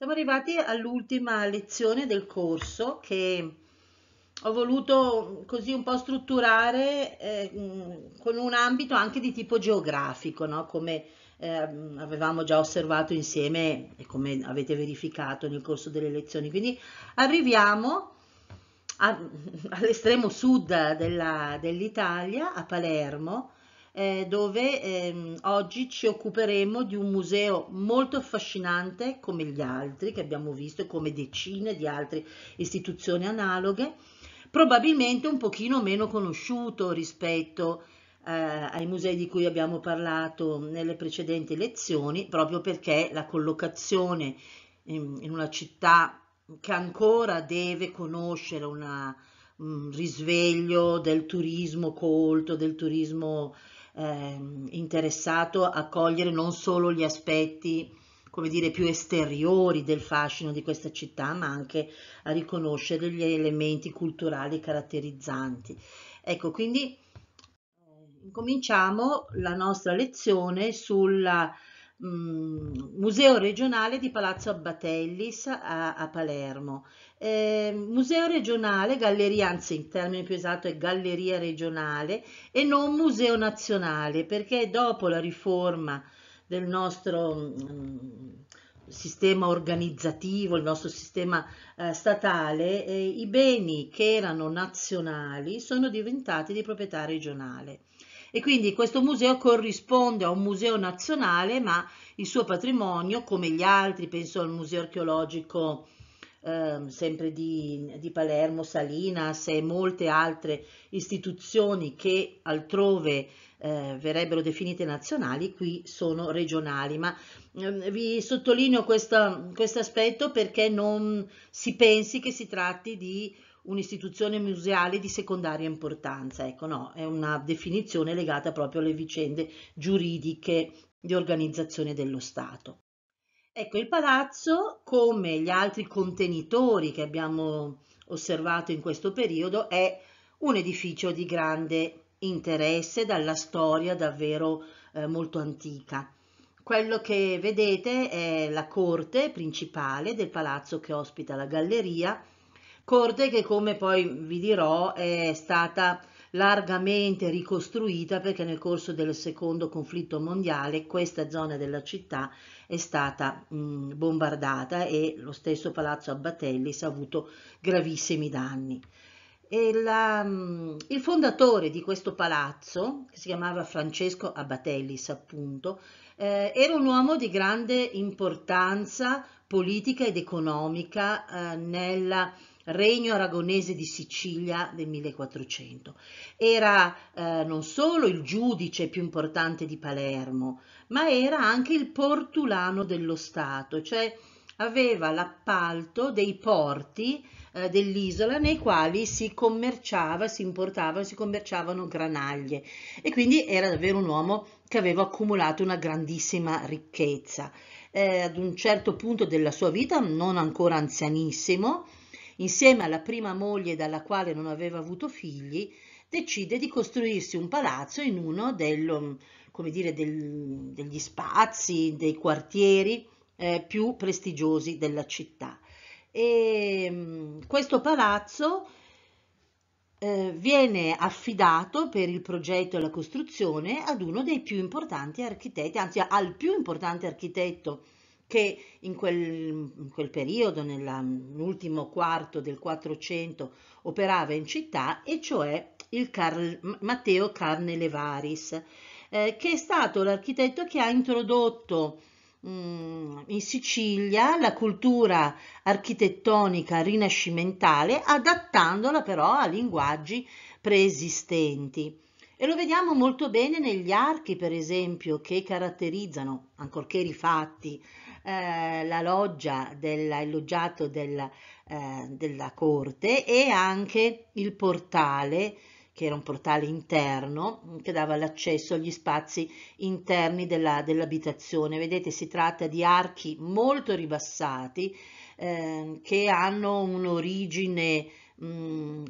Siamo arrivati all'ultima lezione del corso che ho voluto così un po' strutturare eh, mm, con un ambito anche di tipo geografico, no? come eh, avevamo già osservato insieme e come avete verificato nel corso delle lezioni. Quindi arriviamo all'estremo sud dell'Italia, dell a Palermo, eh, dove ehm, oggi ci occuperemo di un museo molto affascinante come gli altri che abbiamo visto e come decine di altre istituzioni analoghe, probabilmente un pochino meno conosciuto rispetto eh, ai musei di cui abbiamo parlato nelle precedenti lezioni, proprio perché la collocazione in, in una città che ancora deve conoscere una, un risveglio del turismo colto, del turismo ehm, interessato a cogliere non solo gli aspetti come dire, più esteriori del fascino di questa città, ma anche a riconoscere gli elementi culturali caratterizzanti. Ecco, quindi eh, incominciamo la nostra lezione sulla Mm, museo regionale di Palazzo Abbatellis a, a Palermo. Eh, museo regionale, galleria, anzi in termini più esatto è galleria regionale e non museo nazionale perché dopo la riforma del nostro... Mh, mm, sistema organizzativo, il nostro sistema eh, statale, eh, i beni che erano nazionali sono diventati di proprietà regionale e quindi questo museo corrisponde a un museo nazionale ma il suo patrimonio come gli altri, penso al museo archeologico eh, sempre di, di, Palermo, Salinas e molte altre istituzioni che altrove eh, verrebbero definite nazionali, qui sono regionali, ma eh, vi sottolineo questo aspetto perché non si pensi che si tratti di un'istituzione museale di secondaria importanza, ecco no, è una definizione legata proprio alle vicende giuridiche di organizzazione dello Stato. Ecco, il palazzo, come gli altri contenitori che abbiamo osservato in questo periodo, è un edificio di grande interesse dalla storia davvero eh, molto antica. Quello che vedete è la corte principale del palazzo che ospita la galleria, Corte che come poi vi dirò è stata largamente ricostruita perché nel corso del secondo conflitto mondiale questa zona della città è stata mh, bombardata e lo stesso palazzo Abbatellis ha avuto gravissimi danni. La, mh, il fondatore di questo palazzo, che si chiamava Francesco Abbatellis appunto, eh, era un uomo di grande importanza politica ed economica eh, nella regno aragonese di Sicilia del 1400. Era eh, non solo il giudice più importante di Palermo, ma era anche il portulano dello Stato, cioè aveva l'appalto dei porti eh, dell'isola nei quali si commerciava, si importava, si commerciavano granaglie e quindi era davvero un uomo che aveva accumulato una grandissima ricchezza. Eh, ad un certo punto della sua vita, non ancora anzianissimo, Insieme alla prima moglie dalla quale non aveva avuto figli, decide di costruirsi un palazzo in uno del, mm, dire, del, degli spazi, dei quartieri eh, più prestigiosi della città. E, mm, questo palazzo eh, viene affidato per il progetto e la costruzione ad uno dei più importanti architetti, anzi al più importante architetto che in quel, in quel periodo, nell'ultimo quarto del 400, operava in città, e cioè il Carl, Matteo Carnelevaris, eh, che è stato l'architetto che ha introdotto mh, mm, in Sicilia la cultura architettonica rinascimentale, adattandola però a linguaggi preesistenti. E lo vediamo molto bene negli archi, per esempio, che caratterizzano, ancorché rifatti, eh, la loggia della, il loggiato della, eh, della corte e anche il portale che era un portale interno che dava l'accesso agli spazi interni dell'abitazione. Dell Vedete, si tratta di archi molto ribassati eh, che hanno un'origine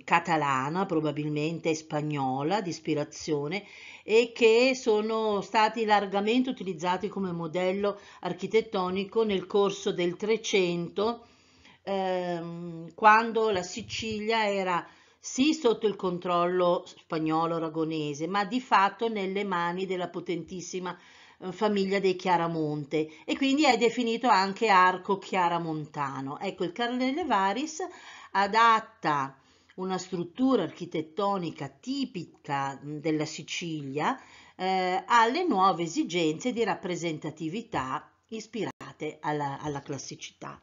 catalana, probabilmente spagnola di ispirazione e che sono stati largamente utilizzati come modello architettonico nel corso del 300 ehm, quando la Sicilia era sì sotto il controllo spagnolo-aragonese, ma di fatto nelle mani della potentissima eh, famiglia dei Chiaramonte e quindi è definito anche arco chiaramontano. Ecco, il Carnelle Varis adatta una struttura architettonica tipica della Sicilia, eh, alle nuove esigenze di rappresentatività ispirate alla, alla classicità.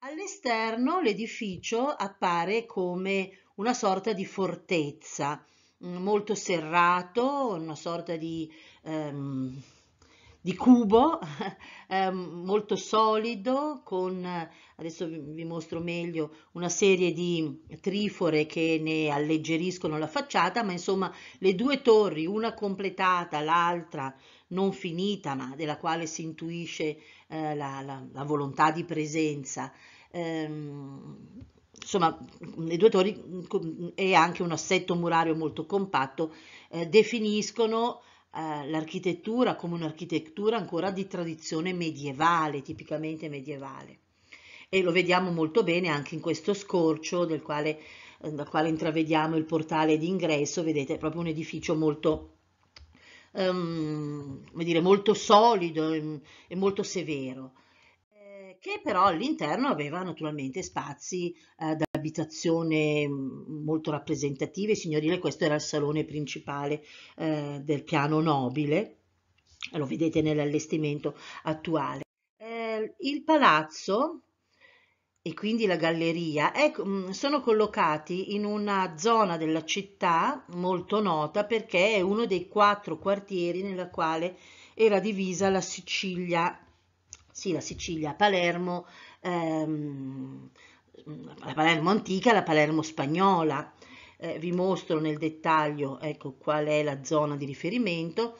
All'esterno l'edificio appare come una sorta di fortezza, molto serrato, una sorta di... Ehm, di cubo eh, molto solido con adesso vi mostro meglio una serie di trifore che ne alleggeriscono la facciata ma insomma le due torri una completata l'altra non finita ma della quale si intuisce eh, la, la, la, volontà di presenza ehm, insomma, le due torri e anche un assetto murario molto compatto eh, definiscono eh, l'architettura come un'architettura ancora di tradizione medievale, tipicamente medievale. E lo vediamo molto bene anche in questo scorcio del quale, eh, dal quale intravediamo il portale d'ingresso, vedete è proprio un edificio molto, um, come dire, molto solido e, molto severo eh, che però all'interno aveva naturalmente spazi eh, da abitazione mm, molto rappresentative, signorile, questo era il salone principale eh, del piano nobile, lo vedete nell'allestimento attuale. Eh, il palazzo e quindi la galleria è, ecco, mm, sono collocati in una zona della città molto nota perché è uno dei quattro quartieri nella quale era divisa la Sicilia, sì la Sicilia, Palermo, ehm, la Palermo antica e la Palermo spagnola. Eh, vi mostro nel dettaglio ecco, qual è la zona di riferimento.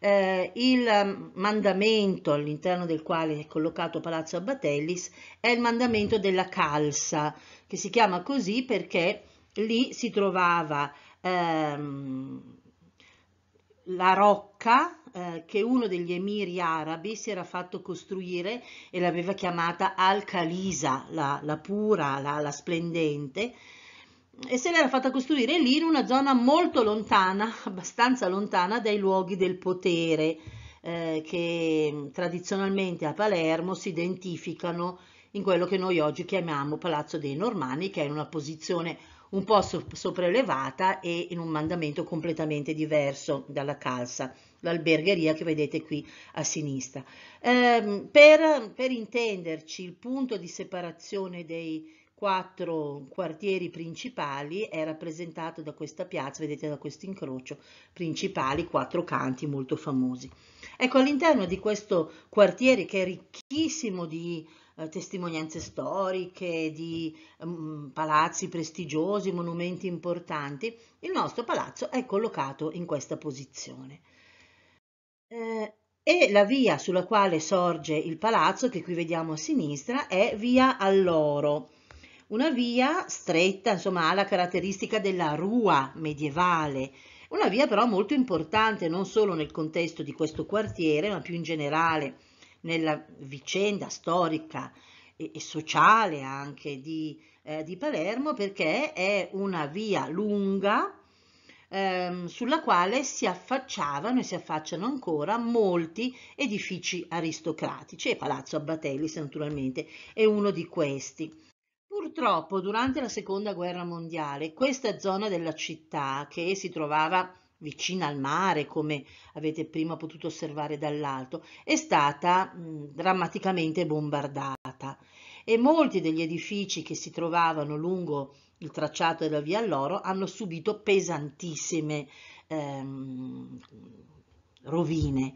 Eh, il mm, mandamento all'interno del quale è collocato Palazzo Abbatellis è il mandamento della Calsa, che si chiama così perché lì si trovava ehm, la rocca eh, che uno degli emiri arabi si era fatto costruire e l'aveva chiamata Al-Khalisa, la, la, pura, la, la splendente, e se l'era fatta costruire lì in una zona molto lontana, abbastanza lontana dai luoghi del potere eh, che tradizionalmente a Palermo si identificano in quello che noi oggi chiamiamo Palazzo dei Normanni, che è in una posizione un po' sopraelevata e in un mandamento completamente diverso dalla calza, l'albergheria che vedete qui a sinistra. Eh, per, per intenderci, il punto di separazione dei quattro quartieri principali è rappresentato da questa piazza, vedete da questo incrocio, principali, quattro canti molto famosi. Ecco, all'interno di questo quartiere che è ricchissimo di eh, testimonianze storiche, di um, palazzi prestigiosi, monumenti importanti, il nostro palazzo è collocato in questa posizione. Eh, e la via sulla quale sorge il palazzo, che qui vediamo a sinistra, è via Alloro, una via stretta, insomma, ha la caratteristica della rua medievale, una via però molto importante non solo nel contesto di questo quartiere, ma più in generale nella vicenda storica e, e sociale anche di, eh, di, Palermo perché è una via lunga ehm, sulla quale si affacciavano e si affacciano ancora molti edifici aristocratici e Palazzo Abbatelli naturalmente è uno di questi. Purtroppo durante la seconda guerra mondiale questa zona della città che si trovava vicina al mare, come avete prima potuto osservare dall'alto, è stata mh, drammaticamente bombardata e molti degli edifici che si trovavano lungo il tracciato della via Alloro hanno subito pesantissime ehm, rovine.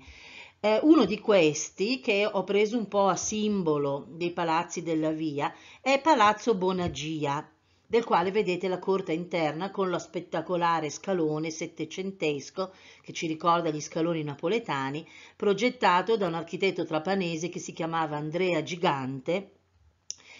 Eh, uno di questi, che ho preso un po' a simbolo dei palazzi della via, è Palazzo Bonagia, del quale vedete la corta interna con lo spettacolare scalone settecentesco, che ci ricorda gli scaloni napoletani, progettato da un architetto trapanese che si chiamava Andrea Gigante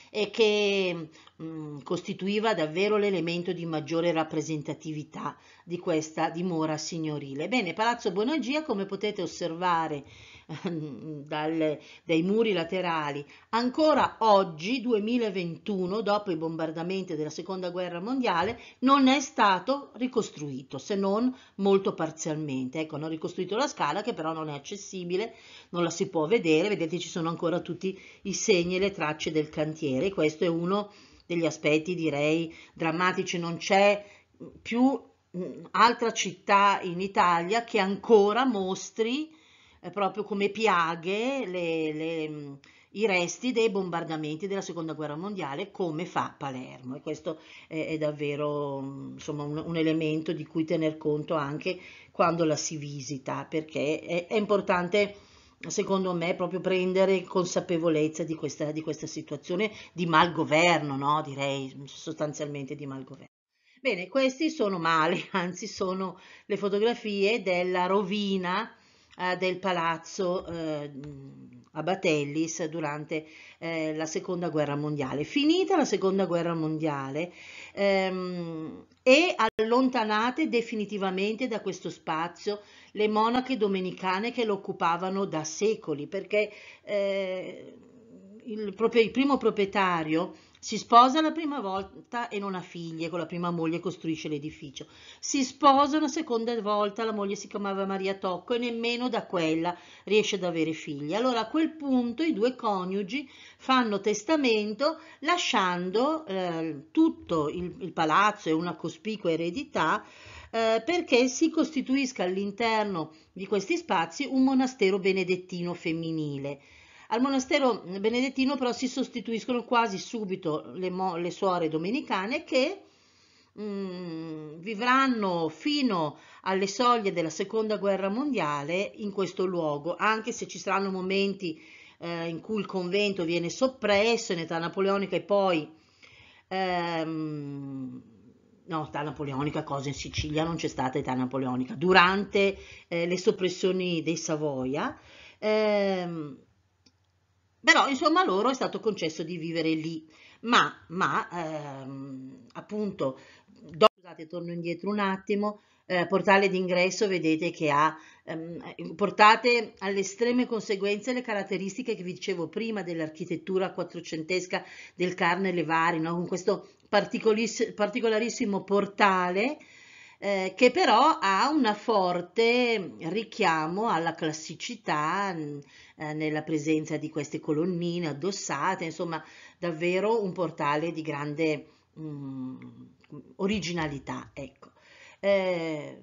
e che mh, mm, costituiva davvero l'elemento di maggiore rappresentatività di questa dimora signorile. Bene, Palazzo Bonagia, come potete osservare dalle, dai muri laterali. Ancora oggi, 2021, dopo i bombardamenti della Seconda Guerra Mondiale, non è stato ricostruito, se non molto parzialmente. Ecco, hanno ricostruito la scala che però non è accessibile, non la si può vedere, vedete ci sono ancora tutti i segni e le tracce del cantiere. Questo è uno degli aspetti, direi, drammatici. Non c'è più mm, altra città in Italia che ancora mostri proprio come piaghe le, le, i resti dei bombardamenti della seconda guerra mondiale come fa Palermo e questo è, è davvero insomma, un, un, elemento di cui tener conto anche quando la si visita perché è, è importante secondo me, proprio prendere consapevolezza di questa, di questa situazione di malgoverno, no? direi sostanzialmente di malgoverno. Bene, questi sono male, anzi sono le fotografie della rovina eh, del palazzo eh, a durante eh, la seconda guerra mondiale. Finita la seconda guerra mondiale ehm, e allontanate definitivamente da questo spazio le monache domenicane che lo occupavano da secoli perché eh, il, proprio, il primo proprietario si sposa la prima volta e non ha figlie, con la prima moglie costruisce l'edificio. Si sposa una seconda volta, la moglie si chiamava Maria Tocco e nemmeno da quella riesce ad avere figli. Allora a quel punto i due coniugi fanno testamento lasciando eh, tutto il, il palazzo e una cospicua eredità eh, perché si costituisca all'interno di questi spazi un monastero benedettino femminile. Al monastero benedettino però si sostituiscono quasi subito le, mo- le suore domenicane che mh, mm, vivranno fino alle soglie della seconda guerra mondiale in questo luogo, anche se ci saranno momenti eh, in cui il convento viene soppresso in età napoleonica e poi... Ehm, no, età napoleonica, cosa in Sicilia non c'è stata età napoleonica, durante eh, le soppressioni dei Savoia. Ehm, però insomma loro è stato concesso di vivere lì, ma, ma ehm, appunto, do, scusate, torno indietro un attimo, eh, portale d'ingresso vedete che ha, ehm, eh, portate alle estreme conseguenze le caratteristiche che vi dicevo prima dell'architettura quattrocentesca del Carne Levari, no? con questo particolarissimo portale eh, che però ha un forte mm, richiamo alla classicità mm, eh, nella presenza di queste colonnine addossate, insomma davvero un portale di grande mh, mm, originalità. Ecco. Eh,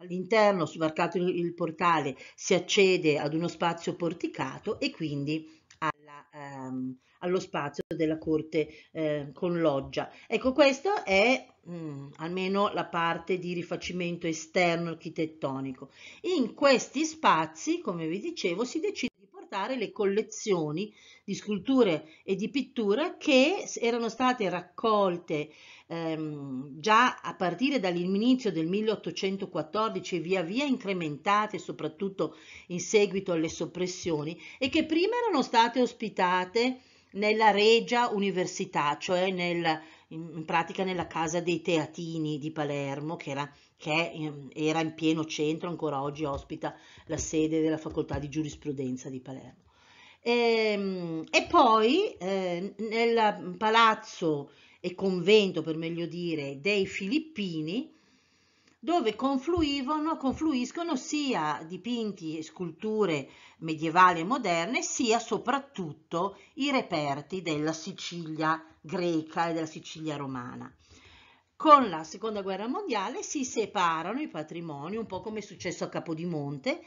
All'interno, varcato il, il portale, si accede ad uno spazio porticato e quindi alla, ehm, allo spazio della corte eh, con loggia. Ecco, questa è mh, mm, almeno la parte di rifacimento esterno architettonico. In questi spazi, come vi dicevo, si decide le collezioni di sculture e di pittura che erano state raccolte ehm, già a partire dall'inizio del 1814 e via via incrementate soprattutto in seguito alle soppressioni e che prima erano state ospitate nella Regia Università, cioè nel, in pratica nella casa dei teatini di Palermo, che, era, che era in pieno centro, ancora oggi ospita la sede della facoltà di giurisprudenza di Palermo. E, ehm, e poi eh, nel palazzo e convento, per meglio dire, dei Filippini, dove confluiscono sia dipinti e sculture medievali e moderne, sia soprattutto i reperti della Sicilia greca e della Sicilia romana. Con la seconda guerra mondiale si separano i patrimoni, un po' come è successo a Capodimonte,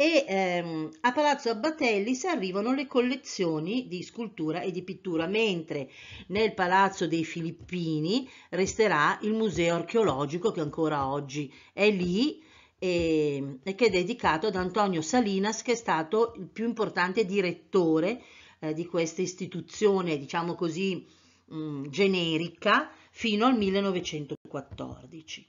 e ehm, a Palazzo Abbatellis arrivano le collezioni di scultura e di pittura, mentre nel Palazzo dei Filippini resterà il museo archeologico che ancora oggi è lì e, ehm, e che è dedicato ad Antonio Salinas che è stato il più importante direttore eh, di questa istituzione, diciamo così, mh, mm, generica fino al 1914.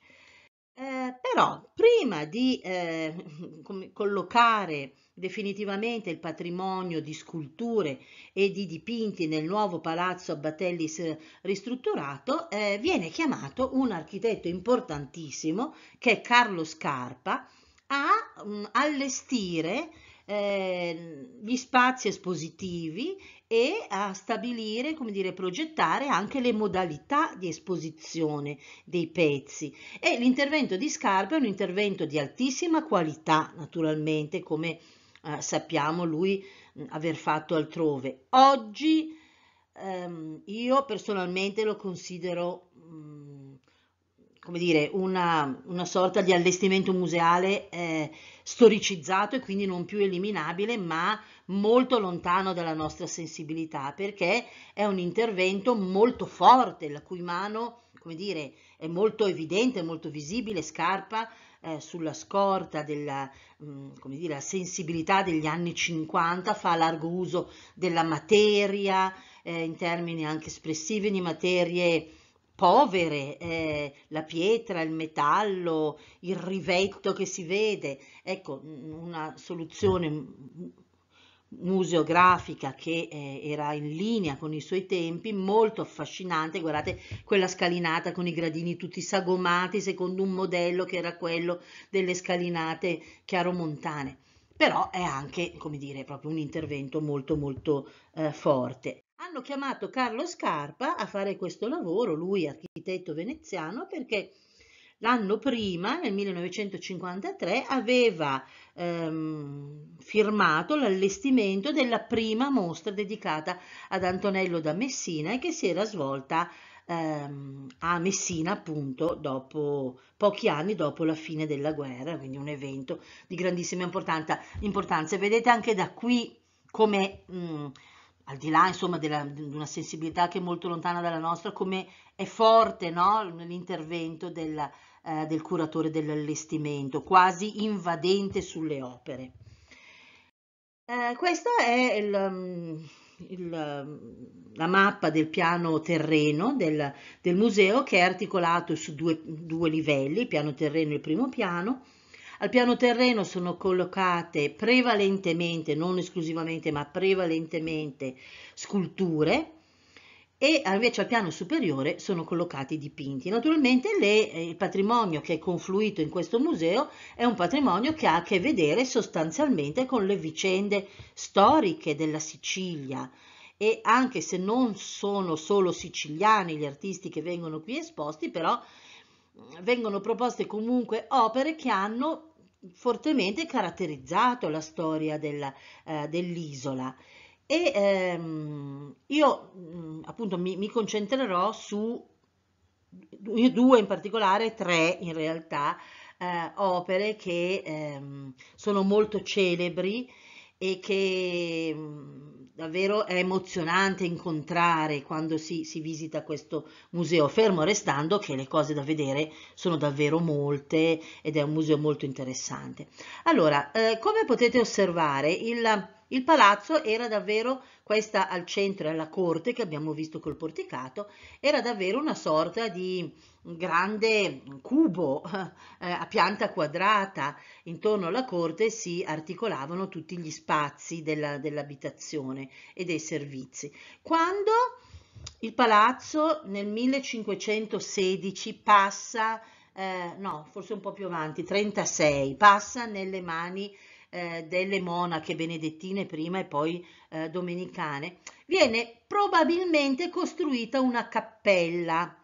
Eh, però prima di eh, collocare definitivamente il patrimonio di sculture e di dipinti nel nuovo palazzo Abbatellis ristrutturato, eh, viene chiamato un architetto importantissimo che è Carlo Scarpa a um, allestire eh, gli spazi espositivi e a stabilire, come dire, progettare anche le modalità di esposizione dei pezzi. E l'intervento di Scarpa è un intervento di altissima qualità, naturalmente, come eh, sappiamo lui mh, mm, aver fatto altrove. Oggi ehm, io personalmente lo considero mh, mm, come dire, una, una sorta di allestimento museale eh, storicizzato e quindi non più eliminabile, ma molto lontano dalla nostra sensibilità, perché è un intervento molto forte, la cui mano, come dire, è molto evidente, molto visibile, scarpa eh, sulla scorta della mh, mm, come dire, la sensibilità degli anni 50, fa largo uso della materia eh, in termini anche espressivi di materie povere, eh, la pietra, il metallo, il rivetto che si vede. Ecco, una soluzione museografica che eh, era in linea con i suoi tempi, molto affascinante, guardate quella scalinata con i gradini tutti sagomati secondo un modello che era quello delle scalinate chiaromontane. Però è anche, come dire, proprio un intervento molto molto eh, forte hanno chiamato Carlo Scarpa a fare questo lavoro, lui architetto veneziano, perché l'anno prima, nel 1953, aveva ehm, firmato l'allestimento della prima mostra dedicata ad Antonello da Messina e che si era svolta ehm, a Messina appunto dopo, pochi anni dopo la fine della guerra, quindi un evento di grandissima importanza. Vedete anche da qui come... Mh, mm, al di là insomma della, di una sensibilità che è molto lontana dalla nostra, come è forte no? l'intervento del, eh, del curatore dell'allestimento, quasi invadente sulle opere. Eh, questa è il, mm, il, mm, la mappa del piano terreno del, del, museo che è articolato su due, due livelli, piano terreno e primo piano, al piano terreno sono collocate prevalentemente, non esclusivamente, ma prevalentemente sculture e invece al piano superiore sono collocati dipinti. Naturalmente le, eh, il patrimonio che è confluito in questo museo è un patrimonio che ha a che vedere sostanzialmente con le vicende storiche della Sicilia e anche se non sono solo siciliani gli artisti che vengono qui esposti, però mm, vengono proposte comunque opere che hanno fortemente caratterizzato la storia del, eh, dell'isola. E ehm, io mm, appunto mi, mi, concentrerò su due in particolare, tre in realtà, eh, opere che ehm, sono molto celebri e che mm, davvero è emozionante incontrare quando si, si, visita questo museo, fermo restando che le cose da vedere sono davvero molte ed è un museo molto interessante. Allora, eh, come potete osservare, il, il palazzo era davvero, questa al centro e alla corte che abbiamo visto col porticato, era davvero una sorta di grande cubo eh, a pianta quadrata. Intorno alla corte si articolavano tutti gli spazi della, dell'abitazione e dei servizi. Quando il palazzo nel 1516 passa, eh, no, forse un po' più avanti, 36, passa nelle mani eh, delle monache benedettine prima e poi eh, domenicane, viene probabilmente costruita una cappella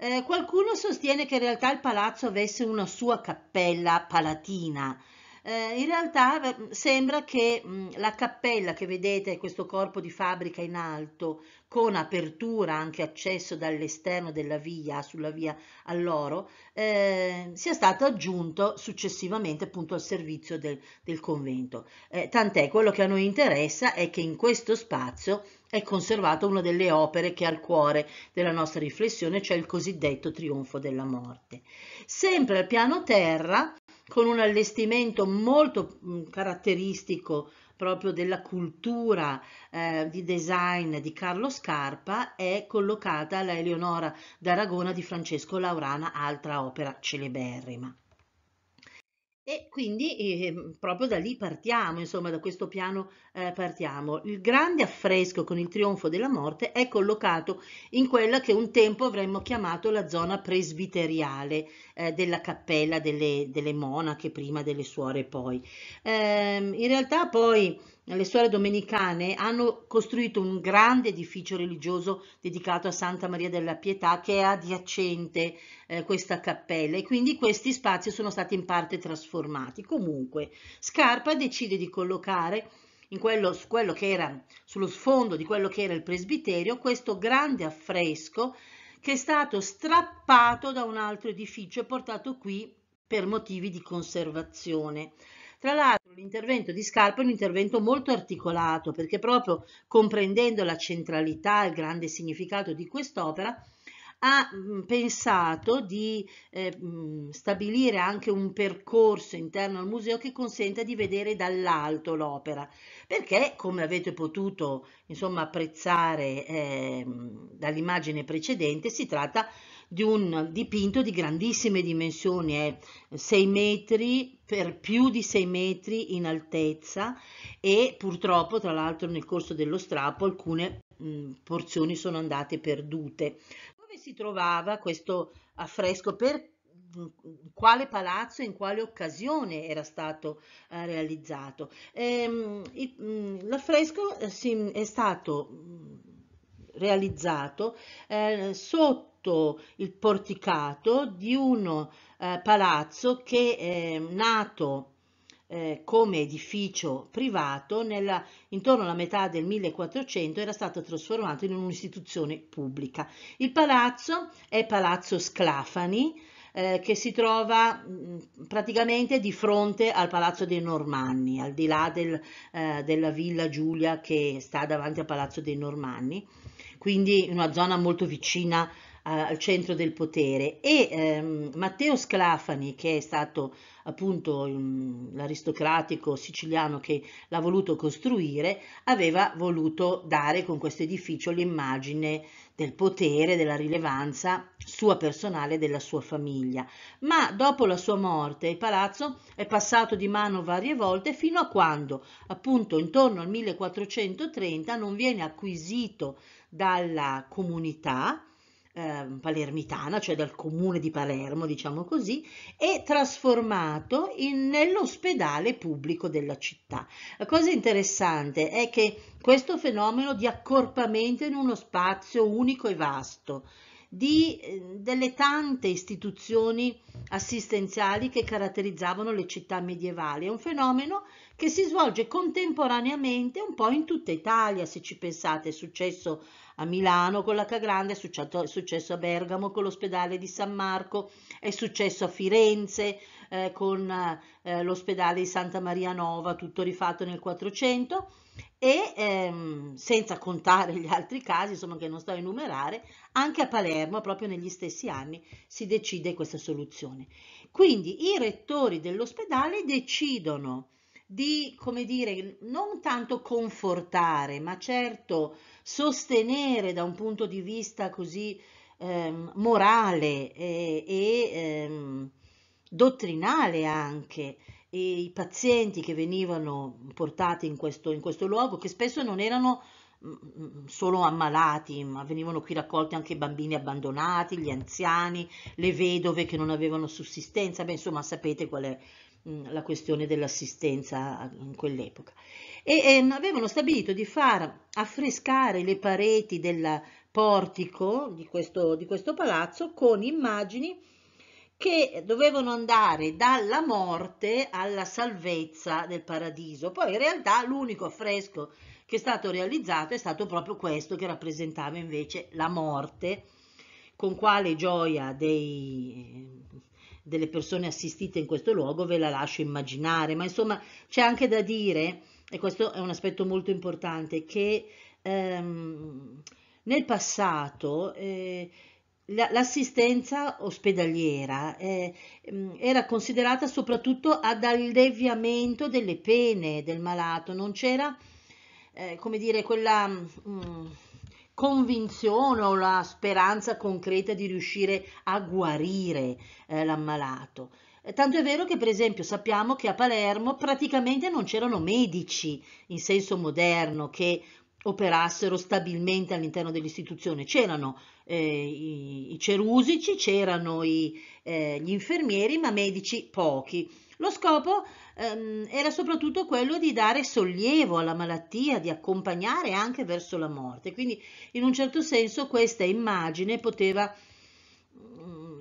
eh, qualcuno sostiene che in realtà il palazzo avesse una sua cappella palatina. Eh, in realtà eh, sembra che mh, mm, la cappella che vedete, questo corpo di fabbrica in alto, con apertura anche accesso dall'esterno della via, sulla via all'oro, eh, sia stato aggiunto successivamente appunto al servizio del, del convento. Eh, tant'è quello che a noi interessa è che in questo spazio è conservata una delle opere che è al cuore della nostra riflessione, cioè il cosiddetto trionfo della morte. Sempre al piano terra, con un allestimento molto mm, caratteristico proprio della cultura eh, di design di Carlo Scarpa è collocata la Eleonora d'Aragona di Francesco Laurana, altra opera celeberrima. E quindi eh, proprio da lì partiamo, insomma, da questo piano eh, partiamo. Il grande affresco con il trionfo della morte è collocato in quella che un tempo avremmo chiamato la zona presbiteriale eh, della cappella delle, delle, monache, prima delle suore poi. Ehm, in realtà poi le suore domenicane hanno costruito un grande edificio religioso dedicato a Santa Maria della Pietà che è adiacente eh, questa cappella e quindi questi spazi sono stati in parte trasformati. Comunque, Scarpa decide di collocare in quello, su quello che era, sullo sfondo di quello che era il presbiterio questo grande affresco che è stato strappato da un altro edificio e portato qui per motivi di conservazione. Tra l'altro l'intervento di Scarpa è un intervento molto articolato perché proprio comprendendo la centralità e il grande significato di quest'opera ha pensato di eh, stabilire anche un percorso interno al museo che consenta di vedere dall'alto l'opera, perché come avete potuto insomma, apprezzare eh, dall'immagine precedente si tratta di un dipinto di grandissime dimensioni, è eh, 6 metri per più di 6 metri in altezza e purtroppo tra l'altro nel corso dello strappo alcune mh, porzioni sono andate perdute. Dove si trovava questo affresco? Per quale palazzo e in quale occasione era stato eh, realizzato. Ehm, l'affresco eh, è stato realizzato eh, sotto il porticato di uno eh, palazzo che è ehm, nato eh, come edificio privato nella, intorno alla metà del 1400 era stato trasformato in un'istituzione pubblica. Il palazzo è Palazzo Sclafani eh, che si trova mm, praticamente di fronte al Palazzo dei Normanni, al di là del, eh, della Villa Giulia che sta davanti al Palazzo dei Normanni, quindi in una zona molto vicina al centro del potere e ehm, Matteo Sclafani che è stato appunto l'aristocratico siciliano che l'ha voluto costruire aveva voluto dare con questo edificio l'immagine del potere, della rilevanza sua personale e della sua famiglia. Ma dopo la sua morte il palazzo è passato di mano varie volte fino a quando, appunto intorno al 1430, non viene acquisito dalla comunità Ehm, palermitana, cioè dal comune di Palermo, diciamo così, e trasformato in, nell'ospedale pubblico della città. La cosa interessante è che questo fenomeno di accorpamento in uno spazio unico e vasto, di, ehm, delle tante istituzioni assistenziali che caratterizzavano le città medievali. È un fenomeno che si svolge contemporaneamente un po' in tutta Italia, se ci pensate, è successo a Milano con la Cagrande, è successo, a Bergamo con l'ospedale di San Marco, è successo a Firenze eh, con eh, l'ospedale di Santa Maria Nova, tutto rifatto nel 400 e ehm, senza contare gli altri casi, insomma che non sto a enumerare, anche a Palermo proprio negli stessi anni si decide questa soluzione. Quindi i rettori dell'ospedale decidono di, come dire, non tanto confortare, ma certo sostenere da un punto di vista così ehm, morale e, eh, e ehm, dottrinale anche i pazienti che venivano portati in questo, in questo luogo, che spesso non erano mm, mm, solo ammalati, ma venivano qui raccolti anche i bambini abbandonati, gli anziani, le vedove che non avevano sussistenza, beh insomma sapete qual è mm, la questione dell'assistenza in quell'epoca e, e avevano stabilito di far affrescare le pareti del portico di questo, di questo palazzo con immagini che dovevano andare dalla morte alla salvezza del paradiso. Poi in realtà l'unico affresco che è stato realizzato è stato proprio questo che rappresentava invece la morte, con quale gioia dei, delle persone assistite in questo luogo ve la lascio immaginare, ma insomma c'è anche da dire e questo è un aspetto molto importante, che ehm, nel passato eh, l'assistenza ospedaliera eh, mm, era considerata soprattutto ad alleviamento delle pene del malato, non c'era eh, come dire quella mh, mm, convinzione o la speranza concreta di riuscire a guarire eh, l'ammalato. Eh, tanto è vero che, per esempio, sappiamo che a Palermo praticamente non c'erano medici in senso moderno che operassero stabilmente all'interno dell'istituzione. C'erano eh, i, i, cerusici, c'erano i, eh, gli infermieri, ma medici pochi. Lo scopo ehm, era soprattutto quello di dare sollievo alla malattia, di accompagnare anche verso la morte. Quindi, in un certo senso, questa immagine poteva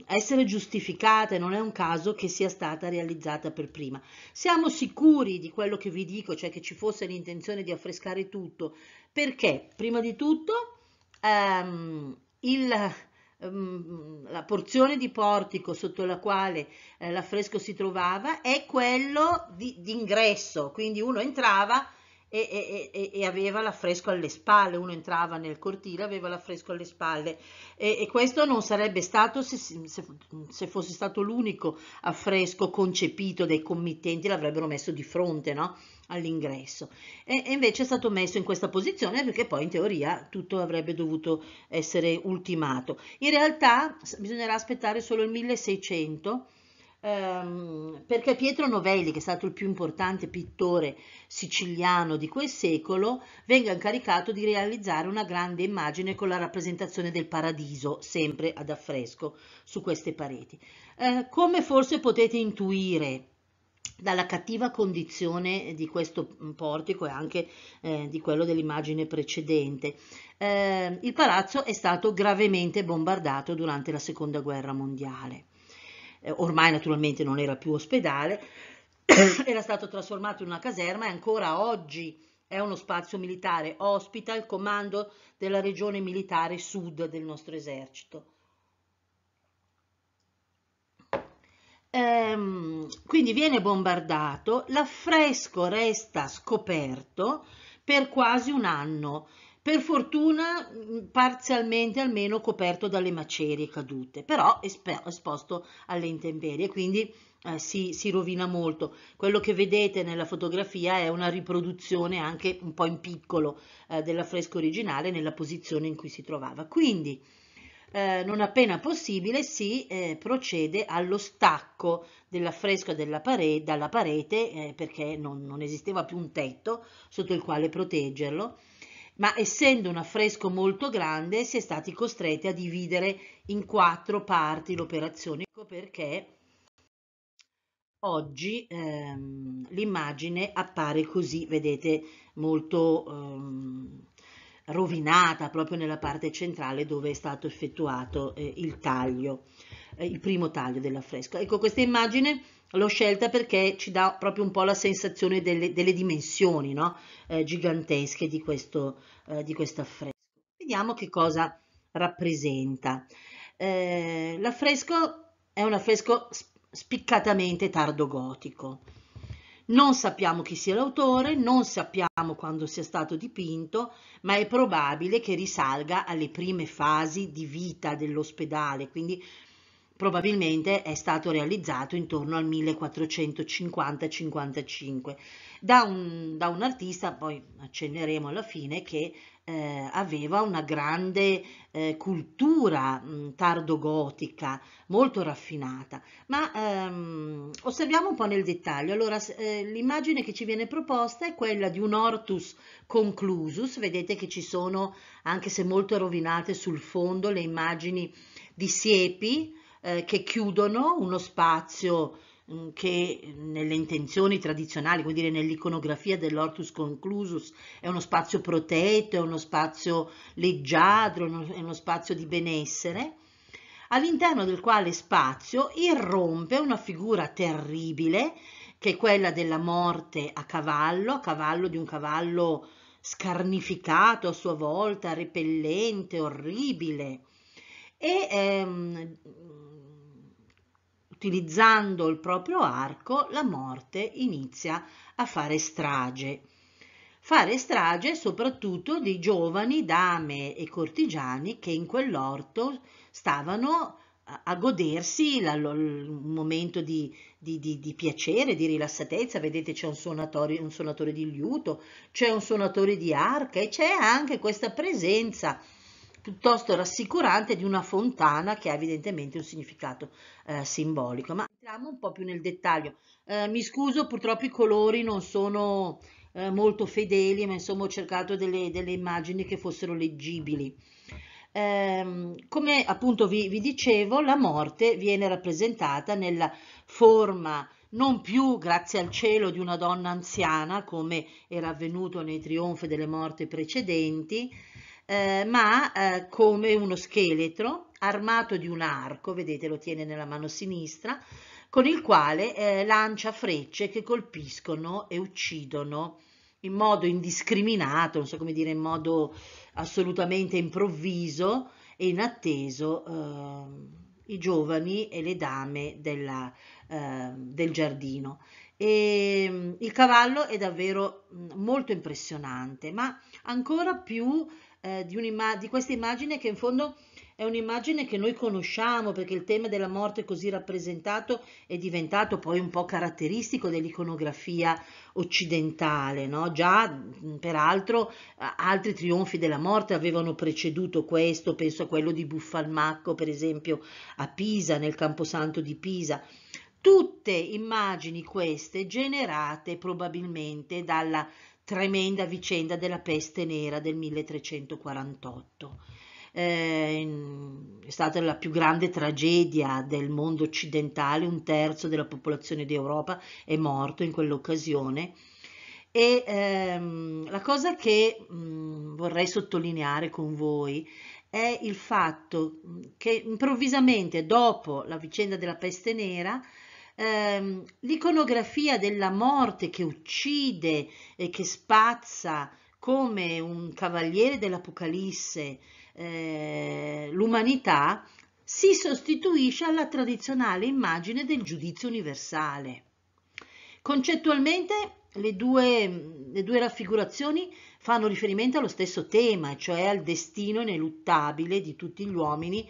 essere giustificata, non è un caso che sia stata realizzata per prima. Siamo sicuri di quello che vi dico, cioè che ci fosse l'intenzione di affrescare tutto, perché prima di tutto ehm, il, ehm, la porzione di portico sotto la quale eh, l'affresco si trovava è quello di, di ingresso, quindi uno entrava e, e, e aveva l'affresco alle spalle, uno entrava nel cortile, aveva l'affresco alle spalle e, e, questo non sarebbe stato se, se, se fosse stato l'unico affresco concepito dai committenti, l'avrebbero messo di fronte no? all'ingresso e, e invece è stato messo in questa posizione perché poi in teoria tutto avrebbe dovuto essere ultimato. In realtà bisognerà aspettare solo il 1600 ehm, perché Pietro Novelli, che è stato il più importante pittore siciliano di quel secolo, venga incaricato di realizzare una grande immagine con la rappresentazione del paradiso, sempre ad affresco, su queste pareti. Eh, come forse potete intuire, dalla cattiva condizione di questo portico e anche eh, di quello dell'immagine precedente. Eh, il palazzo è stato gravemente bombardato durante la seconda guerra mondiale eh, ormai naturalmente non era più ospedale, era stato trasformato in una caserma e ancora oggi è uno spazio militare, ospita il comando della regione militare sud del nostro esercito. Ehm, quindi viene bombardato, l'affresco resta scoperto per quasi un anno per fortuna mm, parzialmente almeno coperto dalle macerie cadute, però esposto alle intemperie, quindi eh, si, si, rovina molto. Quello che vedete nella fotografia è una riproduzione anche un po' in piccolo eh, dell'affresco originale nella posizione in cui si trovava. Quindi, eh, non appena possibile si eh, procede allo stacco dell'affresco della pare dalla parete eh, perché non, non esisteva più un tetto sotto il quale proteggerlo ma essendo un affresco molto grande si è stati costretti a dividere in quattro parti l'operazione ecco perché oggi ehm, l'immagine appare così, vedete, molto ehm, rovinata proprio nella parte centrale dove è stato effettuato eh, il taglio, eh, il primo taglio dell'affresco. Ecco questa immagine L'ho scelta perché ci dà proprio un po' la sensazione delle, delle dimensioni no? eh, gigantesche di questo, eh, di questo affresco. Vediamo che cosa rappresenta. Eh, l'affresco è un affresco spiccatamente tardogotico. Non sappiamo chi sia l'autore, non sappiamo quando sia stato dipinto, ma è probabile che risalga alle prime fasi di vita dell'ospedale, quindi probabilmente è stato realizzato intorno al 1450-55 da, da un, artista, poi accenneremo alla fine, che eh, aveva una grande eh, cultura mh, mm, tardogotica, molto raffinata. Ma ehm, osserviamo un po' nel dettaglio. Allora, eh, l'immagine che ci viene proposta è quella di un ortus conclusus, vedete che ci sono, anche se molto rovinate sul fondo, le immagini di siepi, eh, che chiudono uno spazio mm, che nelle intenzioni tradizionali, come dire nell'iconografia dell'ortus conclusus, è uno spazio protetto, è uno spazio leggiadro, è uno, è uno spazio di benessere, all'interno del quale spazio irrompe una figura terribile che è quella della morte a cavallo, a cavallo di un cavallo scarnificato a sua volta, repellente, orribile. E ehm, utilizzando il proprio arco, la morte inizia a fare strage. Fare strage soprattutto di giovani, dame e cortigiani che in quell'orto stavano a godersi la, un momento di, di, di, di, piacere, di rilassatezza. Vedete c'è un, un suonatore di liuto, c'è un suonatore di arca e c'è anche questa presenza piuttosto rassicurante di una fontana che ha evidentemente un significato eh, simbolico. Ma entriamo un po' più nel dettaglio. Eh, mi scuso, purtroppo i colori non sono eh, molto fedeli, ma insomma ho cercato delle, delle immagini che fossero leggibili. Ehm, come appunto vi, vi dicevo, la morte viene rappresentata nella forma non più grazie al cielo di una donna anziana come era avvenuto nei trionfi delle morte precedenti, eh, ma eh, come uno scheletro armato di un arco, vedete lo tiene nella mano sinistra, con il quale eh, lancia frecce che colpiscono e uccidono in modo indiscriminato, non so come dire, in modo assolutamente improvviso e inatteso ehm, i giovani e le dame della, ehm, del giardino. E ehm, il cavallo è davvero mm, molto impressionante, ma ancora più eh, di, di questa immagine che in fondo è un'immagine che noi conosciamo perché il tema della morte così rappresentato è diventato poi un po' caratteristico dell'iconografia occidentale, no? già peraltro altri trionfi della morte avevano preceduto questo, penso a quello di Buffalmacco per esempio a Pisa, nel Camposanto di Pisa. Tutte immagini queste generate probabilmente dalla tremenda vicenda della peste nera del 1348. Eh, è stata la più grande tragedia del mondo occidentale, un terzo della popolazione d'Europa è morto in quell'occasione. E ehm, la cosa che mh, mm, vorrei sottolineare con voi è il fatto che improvvisamente dopo la vicenda della peste nera ehm, l'iconografia della morte che uccide e che spazza come un cavaliere dell'Apocalisse eh, l'umanità, si sostituisce alla tradizionale immagine del giudizio universale. Concettualmente le due, le due raffigurazioni fanno riferimento allo stesso tema, cioè al destino ineluttabile di tutti gli uomini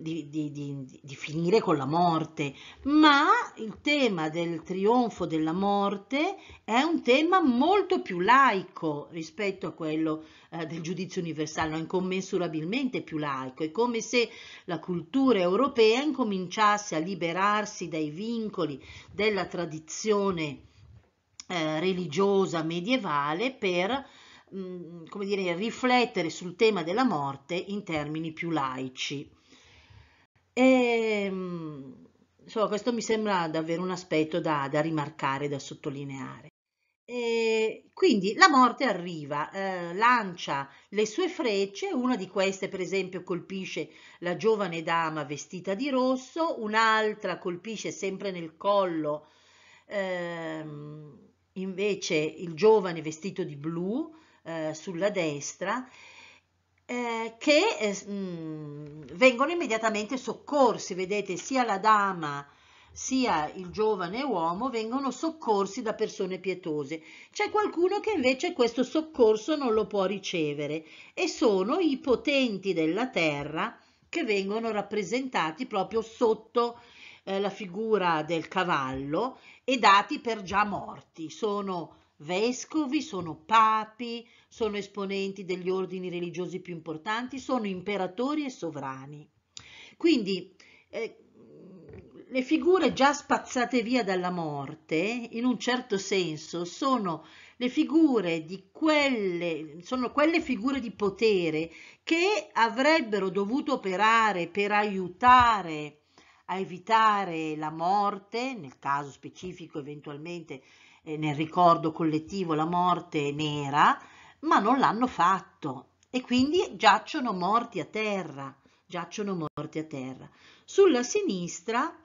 di, di, di, di finire con la morte, ma il tema del trionfo della morte è un tema molto più laico rispetto a quello eh, del giudizio universale, no? incommensurabilmente più laico. È come se la cultura europea incominciasse a liberarsi dai vincoli della tradizione eh, religiosa medievale per mm, come dire, riflettere sul tema della morte in termini più laici. E, ehm, insomma, questo mi sembra davvero un aspetto da, da rimarcare, da sottolineare. E ehm, quindi la morte arriva, eh, lancia le sue frecce, una di queste per esempio colpisce la giovane dama vestita di rosso, un'altra colpisce sempre nel collo eh, invece il giovane vestito di blu eh, sulla destra eh, che eh, mh, mm, vengono immediatamente soccorsi, vedete sia la dama sia il giovane uomo vengono soccorsi da persone pietose. C'è qualcuno che invece questo soccorso non lo può ricevere e sono i potenti della terra che vengono rappresentati proprio sotto eh, la figura del cavallo e dati per già morti. Sono vescovi, sono papi, sono esponenti degli ordini religiosi più importanti, sono imperatori e sovrani. Quindi eh, le figure già spazzate via dalla morte, in un certo senso, sono le figure di quelle, sono quelle figure di potere che avrebbero dovuto operare per aiutare a evitare la morte, nel caso specifico eventualmente eh, nel ricordo collettivo la morte nera, ma non l'hanno fatto e quindi giacciono morti a terra, giacciono morti a terra. Sulla sinistra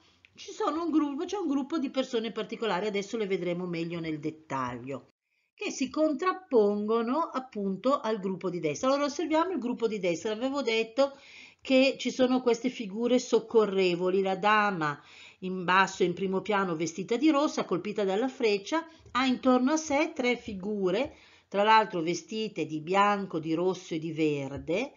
un gruppo, c'è un gruppo di persone particolari, adesso le vedremo meglio nel dettaglio, che si contrappongono appunto al gruppo di destra. Allora osserviamo il gruppo di destra, avevo detto che ci sono queste figure soccorrevoli, la dama in basso in primo piano vestita di rossa colpita dalla freccia ha intorno a sé tre figure tra l'altro vestite di bianco, di rosso e di verde,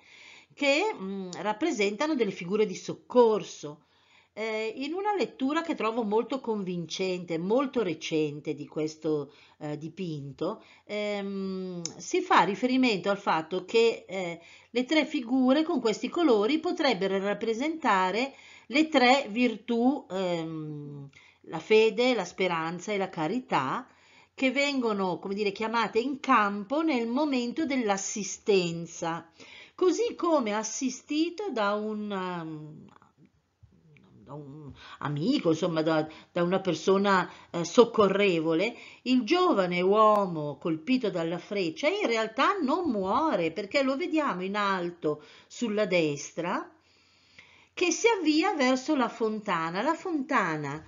che mh, mm, rappresentano delle figure di soccorso. Eh, in una lettura che trovo molto convincente, molto recente di questo eh, dipinto, ehm, si fa riferimento al fatto che eh, le tre figure con questi colori potrebbero rappresentare le tre virtù, ehm, la fede, la speranza e la carità, che vengono, come dire, chiamate in campo nel momento dell'assistenza, così come assistito da un, um, da un amico, insomma da, da una persona eh, soccorrevole, il giovane uomo colpito dalla freccia in realtà non muore perché lo vediamo in alto sulla destra che si avvia verso la fontana. La fontana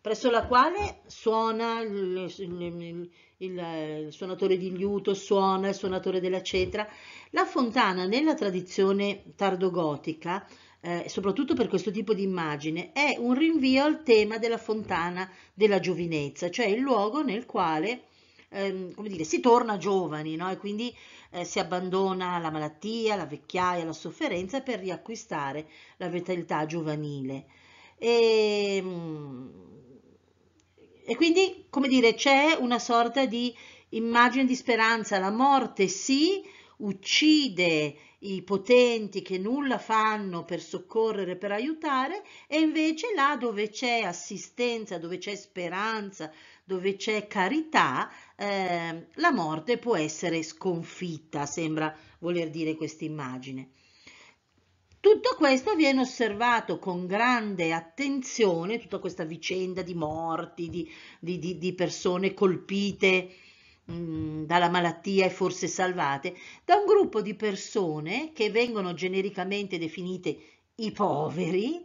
presso la quale suona il, il, il, il, suonatore di liuto, suona il suonatore della cetra. La fontana nella tradizione tardogotica, eh, soprattutto per questo tipo di immagine, è un rinvio al tema della fontana della giovinezza, cioè il luogo nel quale ehm, dire, si torna giovani no? e quindi eh, si abbandona la malattia, la vecchiaia, la sofferenza per riacquistare la vitalità giovanile. E, ehm, e quindi, come dire, c'è una sorta di immagine di speranza, la morte sì, uccide i potenti che nulla fanno per soccorrere, per aiutare, e invece là dove c'è assistenza, dove c'è speranza, dove c'è carità, eh, la morte può essere sconfitta, sembra voler dire questa immagine. Tutto questo viene osservato con grande attenzione, tutta questa vicenda di morti, di, di, di, di persone colpite mm, dalla malattia e forse salvate, da un gruppo di persone che vengono genericamente definite i poveri,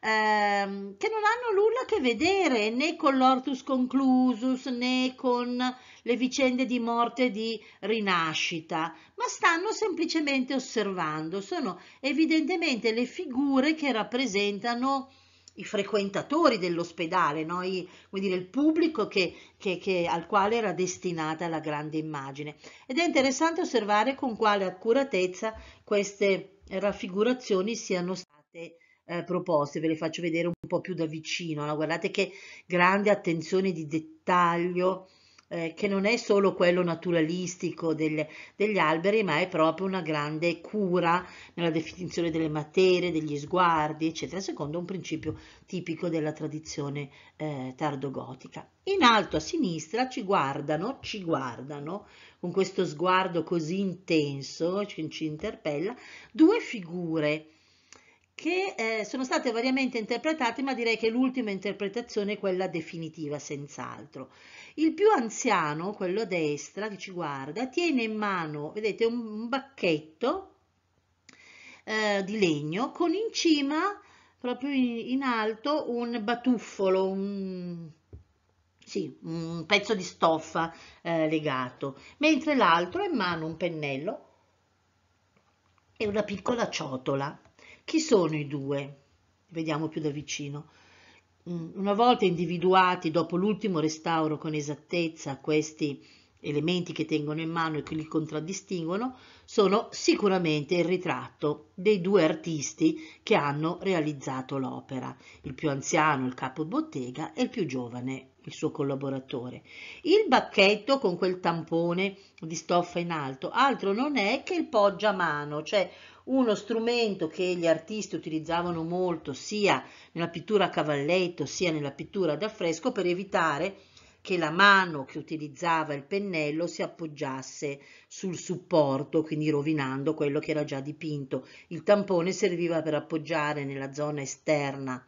ehm, che non hanno nulla a che vedere né con l'ortus conclusus né con le vicende di morte e di rinascita, ma stanno semplicemente osservando, sono evidentemente le figure che rappresentano i frequentatori dell'ospedale, no? I, dire, il pubblico che, che, che, al quale era destinata la grande immagine. Ed è interessante osservare con quale accuratezza queste raffigurazioni siano state eh, proposte. Ve le faccio vedere un po' più da vicino. No? Guardate che grande attenzione di dettaglio eh, che non è solo quello naturalistico del, degli alberi, ma è proprio una grande cura nella definizione delle materie, degli sguardi, eccetera, secondo un principio tipico della tradizione eh, tardogotica. In alto a sinistra ci guardano, ci guardano con questo sguardo così intenso che ci interpella, due figure che eh, sono state variamente interpretate, ma direi che l'ultima interpretazione è quella definitiva, senz'altro. Il più anziano, quello a destra, che ci guarda, tiene in mano, vedete, un bacchetto eh, di legno con in cima, proprio in, in alto, un batuffolo, un, sì, un pezzo di stoffa eh, legato, mentre l'altro ha in mano un pennello e una piccola ciotola. Chi sono i due? Vediamo più da vicino. Mm, una volta individuati dopo l'ultimo restauro con esattezza questi elementi che tengono in mano e che li contraddistinguono, sono sicuramente il ritratto dei due artisti che hanno realizzato l'opera, il più anziano, il capo bottega, e il più giovane, il suo collaboratore. Il bacchetto con quel tampone di stoffa in alto altro non è che il poggiamano, cioè uno strumento che gli artisti utilizzavano molto sia nella pittura a cavalletto sia nella pittura d'affresco per evitare che la mano che utilizzava il pennello si appoggiasse sul supporto, quindi rovinando quello che era già dipinto. Il tampone serviva per appoggiare nella zona esterna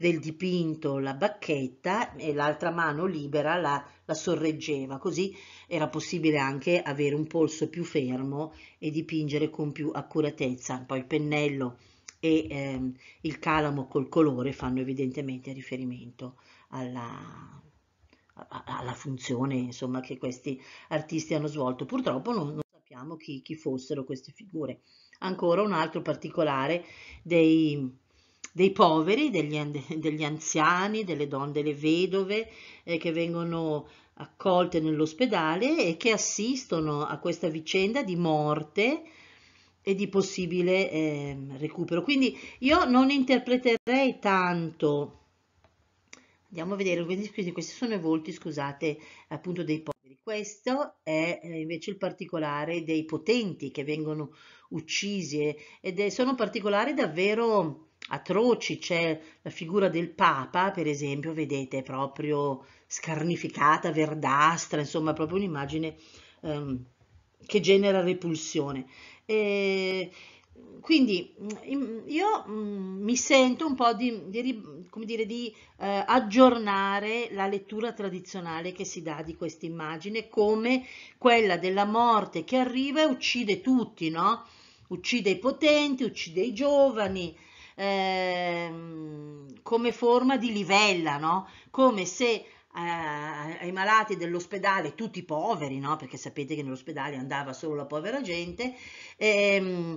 del dipinto la bacchetta e l'altra mano libera la, la sorreggeva, così era possibile anche avere un polso più fermo e dipingere con più accuratezza. Poi il pennello e ehm, il calamo col colore fanno evidentemente riferimento alla, alla funzione insomma, che questi artisti hanno svolto. Purtroppo non, non sappiamo chi, chi fossero queste figure. Ancora un altro particolare dei, dei poveri, degli, degli, anziani, delle donne, delle vedove eh, che vengono accolte nell'ospedale e che assistono a questa vicenda di morte e di possibile eh, recupero. Quindi io non interpreterei tanto. Andiamo a vedere, quindi questi sono i volti, scusate, appunto dei poveri. Questo è eh, invece il particolare dei potenti che vengono uccisi ed è, sono particolari davvero atroci, c'è la figura del Papa, per esempio, vedete, proprio scarnificata, verdastra, insomma, proprio un'immagine ehm, che genera repulsione. E quindi mm, io mm, mi sento un po' di, di, dire, di eh, aggiornare la lettura tradizionale che si dà di questa immagine come quella della morte che arriva e uccide tutti, no? uccide i potenti, uccide i giovani, Ehm, come forma di livella, no? come se eh, ai malati dell'ospedale, tutti poveri, no? perché sapete che nell'ospedale andava solo la povera gente, ehm,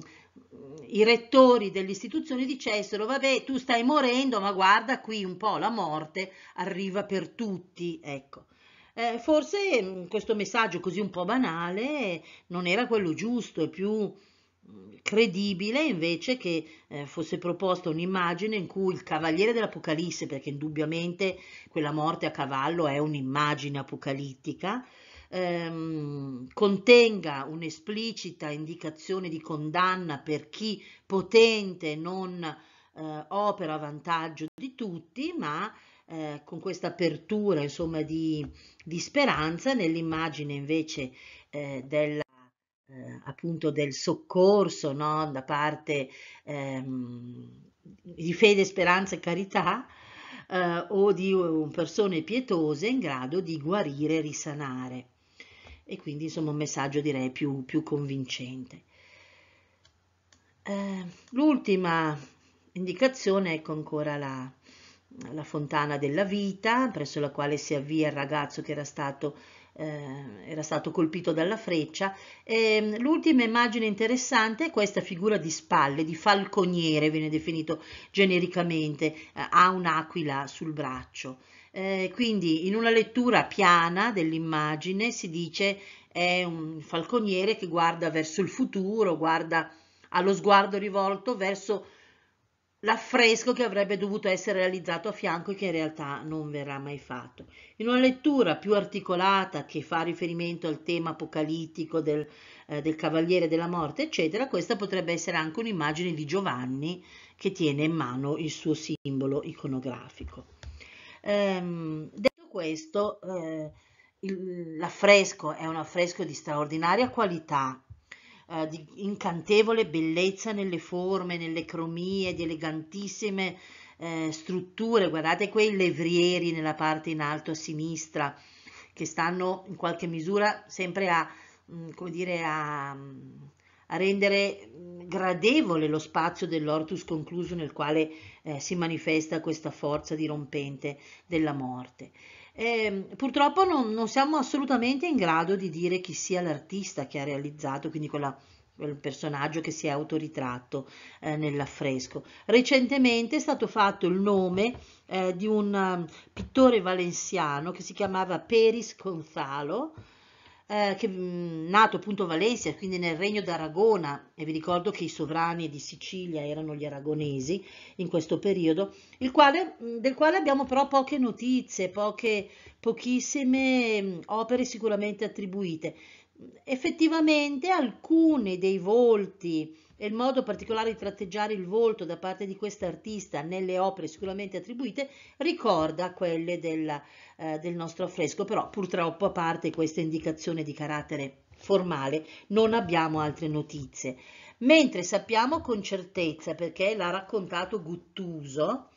i rettori delle istituzioni dicessero vabbè tu stai morendo ma guarda qui un po' la morte arriva per tutti, ecco. Eh, forse mm, questo messaggio così un po' banale non era quello giusto, è più credibile invece che eh, fosse proposta un'immagine in cui il cavaliere dell'Apocalisse, perché indubbiamente quella morte a cavallo è un'immagine apocalittica, ehm, contenga un'esplicita indicazione di condanna per chi potente non eh, opera a vantaggio di tutti, ma eh, con questa apertura insomma, di, di speranza nell'immagine invece eh, del eh, appunto del soccorso no? da parte ehm, di fede, speranza e carità eh, o di um, persone pietose in grado di guarire e risanare. E quindi insomma un messaggio direi più, più convincente. Eh, l'ultima indicazione, ecco ancora la, la fontana della vita presso la quale si avvia il ragazzo che era stato eh, era stato colpito dalla freccia. Ehm, l'ultima immagine interessante è questa figura di spalle, di falconiere viene definito genericamente, eh, ha un'aquila sul braccio. Eh, quindi in una lettura piana dell'immagine si dice è un falconiere che guarda verso il futuro, guarda allo sguardo rivolto verso l'affresco che avrebbe dovuto essere realizzato a fianco e che in realtà non verrà mai fatto. In una lettura più articolata che fa riferimento al tema apocalittico del, eh, del Cavaliere della Morte, eccetera, questa potrebbe essere anche un'immagine di Giovanni che tiene in mano il suo simbolo iconografico. Ehm, detto questo, eh, l'affresco è un affresco di straordinaria qualità eh, di incantevole bellezza nelle forme, nelle cromie, di elegantissime eh, strutture. Guardate quei levrieri nella parte in alto a sinistra che stanno in qualche misura sempre a, mm, come dire, a, mm, a rendere mm, gradevole lo spazio dell'ortus concluso nel quale eh, si manifesta questa forza dirompente della morte. Eh, purtroppo non, non, siamo assolutamente in grado di dire chi sia l'artista che ha realizzato, quindi quella, quel personaggio che si è autoritratto eh, nell'affresco. Recentemente è stato fatto il nome eh, di un um, pittore valenziano che si chiamava Peris Gonzalo, eh, che, mm, nato appunto a Valencia, quindi nel regno d'Aragona, e vi ricordo che i sovrani di Sicilia erano gli aragonesi in questo periodo, quale, mm, del quale abbiamo però poche notizie, poche, pochissime mm, opere sicuramente attribuite. Effettivamente alcuni dei volti e il modo particolare di tratteggiare il volto da parte di questa artista nelle opere sicuramente attribuite ricorda quelle della, eh, del nostro affresco, però purtroppo a parte questa indicazione di carattere formale non abbiamo altre notizie. Mentre sappiamo con certezza, perché l'ha raccontato Guttuso,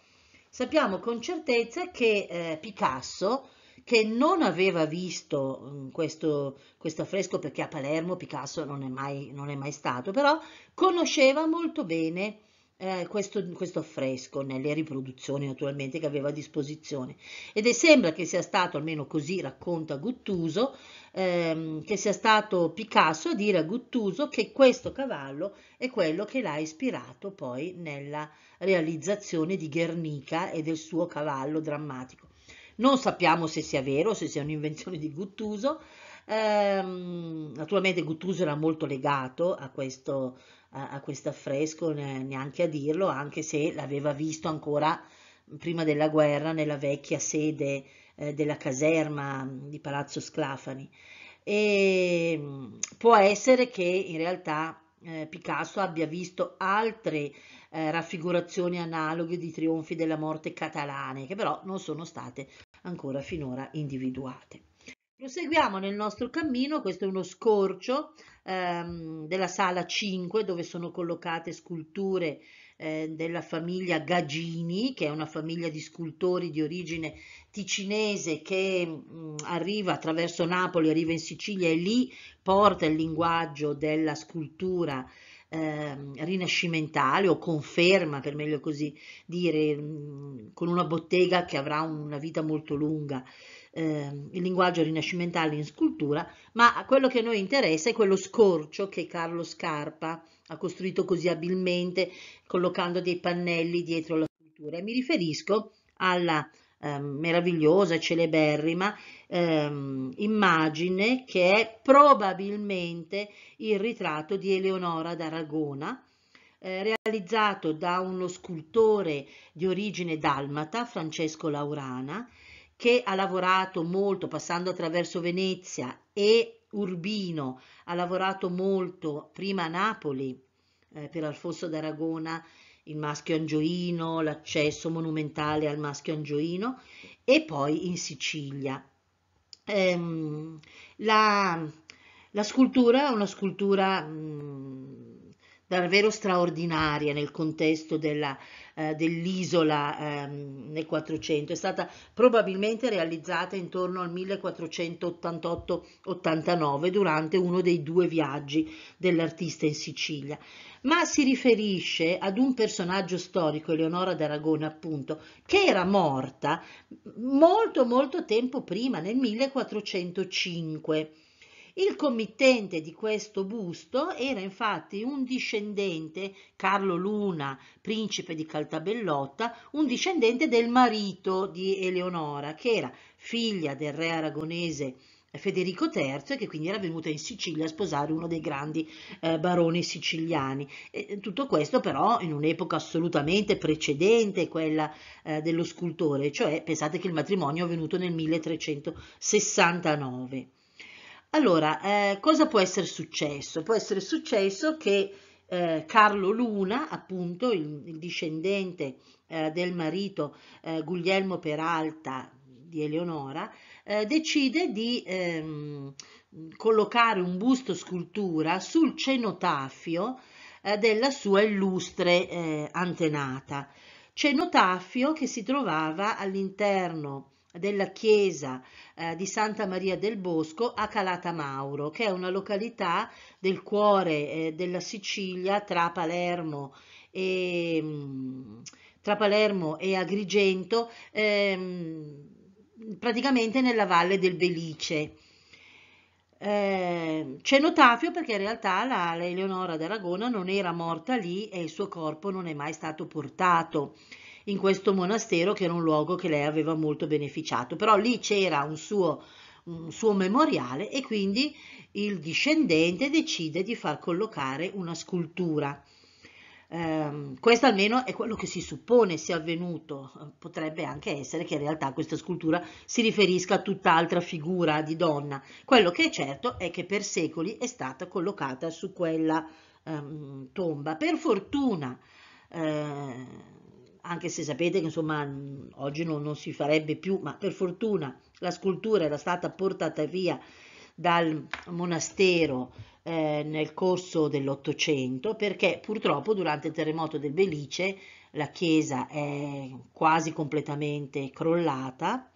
sappiamo con certezza che eh, Picasso che non aveva visto mm, questo, questo affresco perché a Palermo Picasso non è mai, non è mai stato, però conosceva molto bene eh, questo, questo, affresco nelle riproduzioni naturalmente che aveva a disposizione ed è sembra che sia stato, almeno così racconta Guttuso, ehm, che sia stato Picasso a dire a Guttuso che questo cavallo è quello che l'ha ispirato poi nella realizzazione di Guernica e del suo cavallo drammatico. Non sappiamo se sia vero, se sia un'invenzione di Guttuso. Ehm, naturalmente Guttuso era molto legato a questo, a, a questo affresco, neanche a dirlo, anche se l'aveva visto ancora prima della guerra nella vecchia sede eh, della caserma mm, di Palazzo Sclafani. E ehm, può essere che in realtà eh, Picasso abbia visto altre eh, raffigurazioni analoghe di trionfi della morte catalane, che però non sono state ancora finora individuate. Proseguiamo nel nostro cammino, questo è uno scorcio ehm, della sala 5 dove sono collocate sculture eh, della famiglia Gagini, che è una famiglia di scultori di origine ticinese che mh, mm, arriva attraverso Napoli, arriva in Sicilia e lì porta il linguaggio della scultura eh, rinascimentale o conferma, per meglio così dire, mm, con una bottega che avrà una vita molto lunga, eh, il linguaggio rinascimentale in scultura, ma quello che a noi interessa è quello scorcio che Carlo Scarpa ha costruito così abilmente collocando dei pannelli dietro la scultura. e Mi riferisco alla eh, meravigliosa celeberrima ehm, immagine che è probabilmente il ritratto di Eleonora d'Aragona eh, realizzato da uno scultore di origine dalmata, Francesco Laurana, che ha lavorato molto passando attraverso Venezia e Urbino, ha lavorato molto prima a Napoli eh, per Alfonso d'Aragona il maschio angioino, l'accesso monumentale al maschio angioino e poi in Sicilia. Ehm, la, la, scultura è una scultura mh, davvero straordinaria nel contesto della, eh, dell'isola eh, nel 400, è stata probabilmente realizzata intorno al 1488-89 durante uno dei due viaggi dell'artista in Sicilia, ma si riferisce ad un personaggio storico, Eleonora d'Aragona appunto, che era morta molto molto tempo prima, nel 1405 il committente di questo busto era infatti un discendente, Carlo Luna, principe di Caltabellotta, un discendente del marito di Eleonora, che era figlia del re aragonese Federico III, che quindi era venuta in Sicilia a sposare uno dei grandi eh, baroni siciliani. E eh, tutto questo però in un'epoca assolutamente precedente quella eh, dello scultore, cioè pensate che il matrimonio è avvenuto nel 1369. Allora, eh, cosa può essere successo? Può essere successo che eh, Carlo Luna, appunto il, il discendente eh, del marito eh, Guglielmo Peralta di Eleonora, eh, decide di ehm, collocare un busto scultura sul cenotafio eh, della sua illustre antenata. Cenotafio che si trovava all'interno della chiesa eh, di Santa Maria del Bosco a Calata Mauro, che è una località del cuore eh, della Sicilia tra Palermo e, mm, tra Palermo e Agrigento, ehm, praticamente nella valle del Belice. Eh, c'è notafio perché in realtà la, la Eleonora d'Aragona non era morta lì e il suo corpo non è mai stato portato in questo monastero che era un luogo che lei aveva molto beneficiato, però lì c'era un suo, un suo memoriale e quindi il discendente decide di far collocare una scultura. Um, questo almeno è quello che si suppone sia avvenuto, potrebbe anche essere che in realtà questa scultura si riferisca a tutt'altra figura di donna. Quello che è certo è che per secoli è stata collocata su quella um, tomba. Per fortuna eh, anche se sapete che insomma oggi non, non si farebbe più, ma per fortuna la scultura era stata portata via dal monastero eh, nel corso dell'Ottocento perché purtroppo durante il terremoto del Belice la chiesa è quasi completamente crollata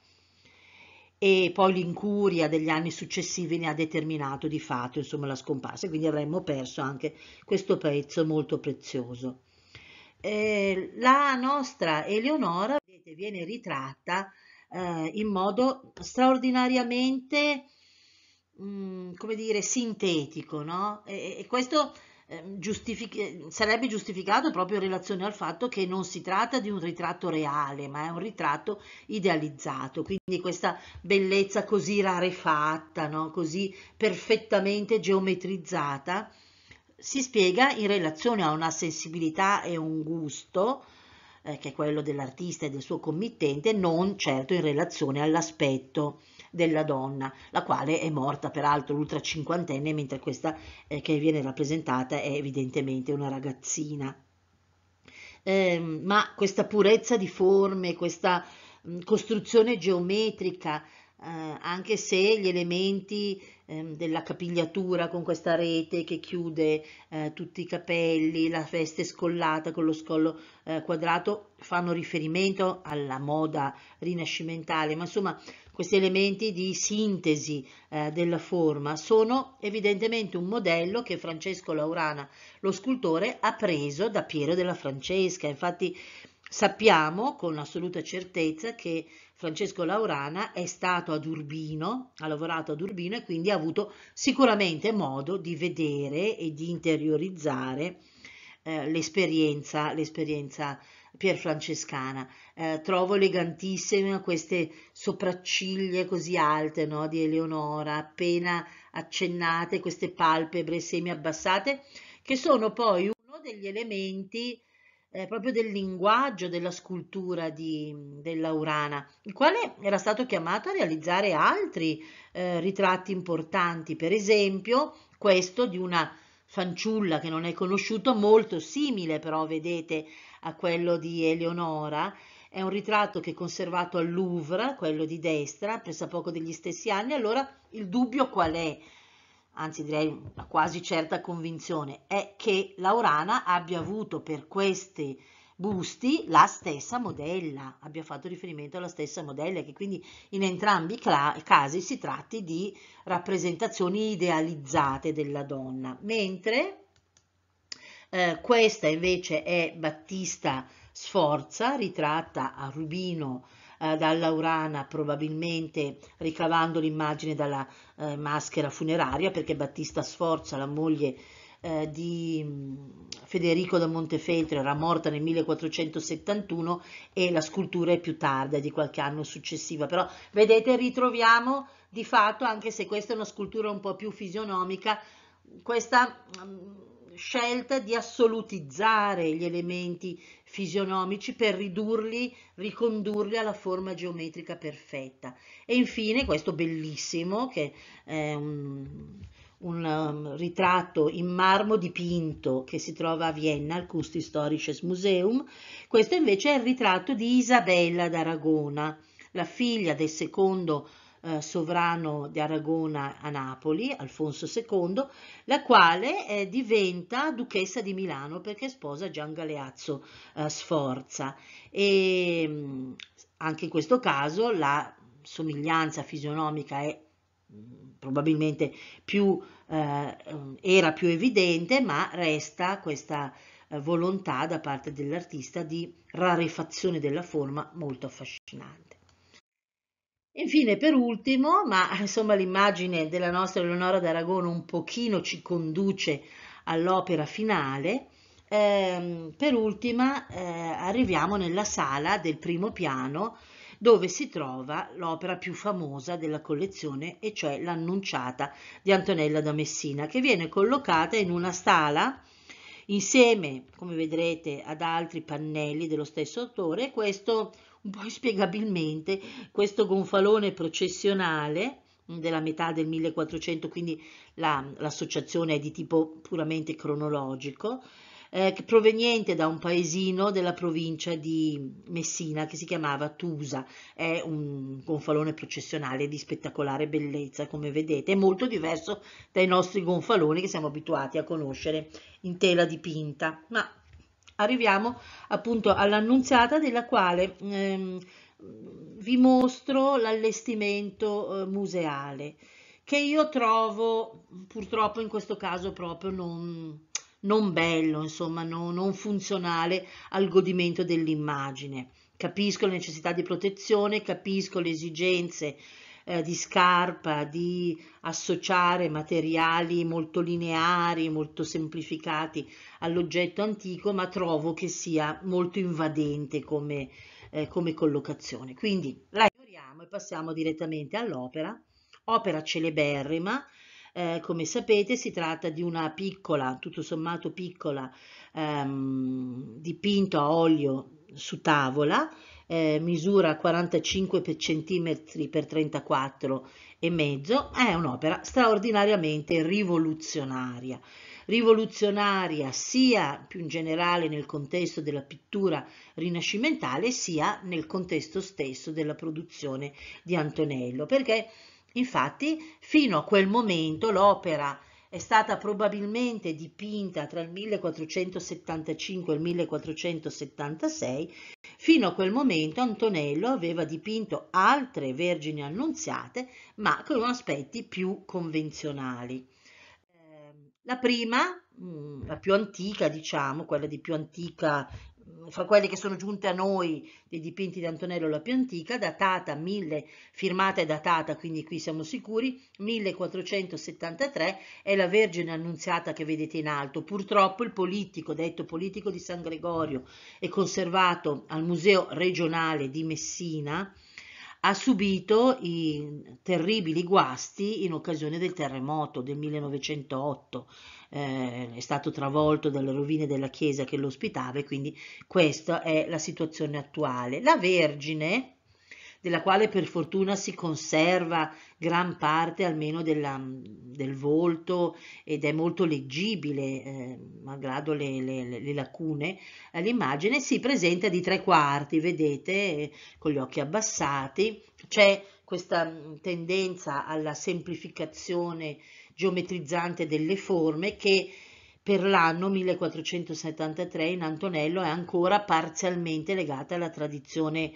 e poi l'incuria degli anni successivi ne ha determinato di fatto insomma, la scomparsa, quindi avremmo perso anche questo pezzo molto prezioso eh, la nostra Eleonora vedete, viene ritratta eh, in modo straordinariamente, mh, mm, come dire, sintetico, no? E, e questo ehm, Giustific sarebbe giustificato proprio in relazione al fatto che non si tratta di un ritratto reale, ma è un ritratto idealizzato, quindi questa bellezza così rarefatta, no? così perfettamente geometrizzata, si spiega in relazione a una sensibilità e un gusto, eh, che è quello dell'artista e del suo committente, non certo in relazione all'aspetto della donna, la quale è morta peraltro l'ultra cinquantenne, mentre questa eh, che viene rappresentata è evidentemente una ragazzina. Eh, ma questa purezza di forme, questa mh, mm, costruzione geometrica, eh, anche se gli elementi Ehm, della capigliatura con questa rete che chiude eh, tutti i capelli, la veste scollata con lo scollo eh, quadrato, fanno riferimento alla moda rinascimentale, ma insomma questi elementi di sintesi eh, della forma sono evidentemente un modello che Francesco Laurana, lo scultore, ha preso da Piero della Francesca. Infatti sappiamo con assoluta certezza che Francesco Laurana è stato ad Urbino, ha lavorato ad Urbino e quindi ha avuto sicuramente modo di vedere e di interiorizzare eh, l'esperienza, l'esperienza pierfrancescana. Eh, trovo elegantissime queste sopracciglia così alte no, di Eleonora, appena accennate, queste palpebre semi abbassate, che sono poi uno degli elementi eh, proprio del linguaggio, della scultura di, dell'Aurana, il quale era stato chiamato a realizzare altri eh, ritratti importanti, per esempio questo di una fanciulla che non è conosciuto, molto simile però, vedete, a quello di Eleonora, è un ritratto che è conservato al Louvre, quello di destra, pressappoco degli stessi anni, allora il dubbio qual è? anzi direi una quasi certa convinzione, è che Laurana abbia avuto per questi busti la stessa modella, abbia fatto riferimento alla stessa modella e che quindi in entrambi i casi si tratti di rappresentazioni idealizzate della donna, mentre eh, questa invece è Battista Sforza, ritratta a Rubino eh, dall'Aurana, probabilmente ricavando l'immagine dalla eh, maschera funeraria, perché Battista Sforza, la moglie eh, di mm, Federico da Montefeltro, era morta nel 1471 e la scultura è più tarda, è di qualche anno successiva. Però vedete, ritroviamo di fatto, anche se questa è una scultura un po' più fisionomica, questa... Mh, mm, scelta di assolutizzare gli elementi fisionomici per ridurli, ricondurli alla forma geometrica perfetta. E infine questo bellissimo, che è un, un um, ritratto in marmo dipinto che si trova a Vienna al Kunsthistorisches Museum, questo invece è il ritratto di Isabella d'Aragona, la figlia del secondo eh, sovrano di Aragona a Napoli, Alfonso II, la quale eh, diventa duchessa di Milano perché sposa Gian Galeazzo eh, Sforza e mm, anche in questo caso la somiglianza fisionomica è mm, probabilmente più, eh, mm, era più evidente, ma resta questa eh, volontà da parte dell'artista di rarefazione della forma molto affascinante. Infine, per ultimo, ma insomma l'immagine della nostra Eleonora d'Aragona un pochino ci conduce all'opera finale, eh, per ultima eh, arriviamo nella sala del primo piano dove si trova l'opera più famosa della collezione, e cioè l'Annunciata di Antonella da Messina, che viene collocata in una sala insieme, come vedrete, ad altri pannelli dello stesso autore. Questo un po' inspiegabilmente questo gonfalone processionale della metà del 1400, quindi la, l'associazione è di tipo puramente cronologico, eh, proveniente da un paesino della provincia di Messina che si chiamava Tusa. È un gonfalone processionale di spettacolare bellezza, come vedete, è molto diverso dai nostri gonfaloni che siamo abituati a conoscere in tela dipinta, ma arriviamo appunto all'annunziata della quale ehm, vi mostro l'allestimento eh, museale che io trovo purtroppo in questo caso proprio non, non bello, insomma no, non funzionale al godimento dell'immagine. Capisco le necessità di protezione, capisco le esigenze eh, di scarpa, di associare materiali molto lineari, molto semplificati all'oggetto antico, ma trovo che sia molto invadente come, eh, come collocazione. Quindi la ignoriamo e passiamo direttamente all'opera, opera celeberrima, eh, come sapete si tratta di una piccola, tutto sommato piccola, ehm, dipinto a olio su tavola eh, misura 45 cm per 34 e mezzo, è un'opera straordinariamente rivoluzionaria. Rivoluzionaria sia più in generale nel contesto della pittura rinascimentale, sia nel contesto stesso della produzione di Antonello, perché infatti fino a quel momento l'opera è stata probabilmente dipinta tra il 1475 e il 1476 Fino a quel momento Antonello aveva dipinto altre Vergini Annunziate, ma con aspetti più convenzionali. Ehm, la prima, mm, la più antica, diciamo, quella di più antica fra quelle che sono giunte a noi dei dipinti di Antonello la più antica, datata 1000, firmata e datata, quindi qui siamo sicuri, 1473 è la Vergine Annunziata che vedete in alto. Purtroppo il politico, detto politico di San Gregorio, è conservato al Museo regionale di Messina, ha subito i terribili guasti in occasione del terremoto del 1908 eh, è stato travolto dalle rovine della chiesa che lo ospitava e quindi questa è la situazione attuale. La Vergine, della quale per fortuna si conserva gran parte almeno della, del volto ed è molto leggibile, eh, malgrado le, le, le lacune, l'immagine si presenta di tre quarti, vedete, con gli occhi abbassati, c'è questa mm, tendenza alla semplificazione geometrizzante delle forme che per l'anno 1473 in Antonello è ancora parzialmente legata alla tradizione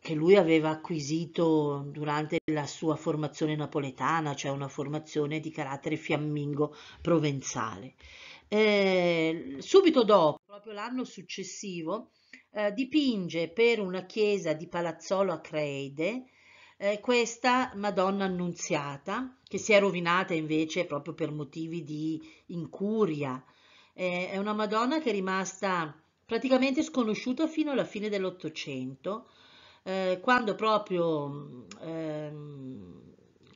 che lui aveva acquisito durante la sua formazione napoletana, cioè una formazione di carattere fiammingo provenzale. Eh, subito dopo, proprio l'anno successivo, eh, dipinge per una chiesa di Palazzolo a Creide eh, questa Madonna Annunziata, che si è rovinata invece proprio per motivi di incuria. Eh, è una Madonna che è rimasta praticamente sconosciuta fino alla fine dell'Ottocento, eh, quando proprio mm, ehm,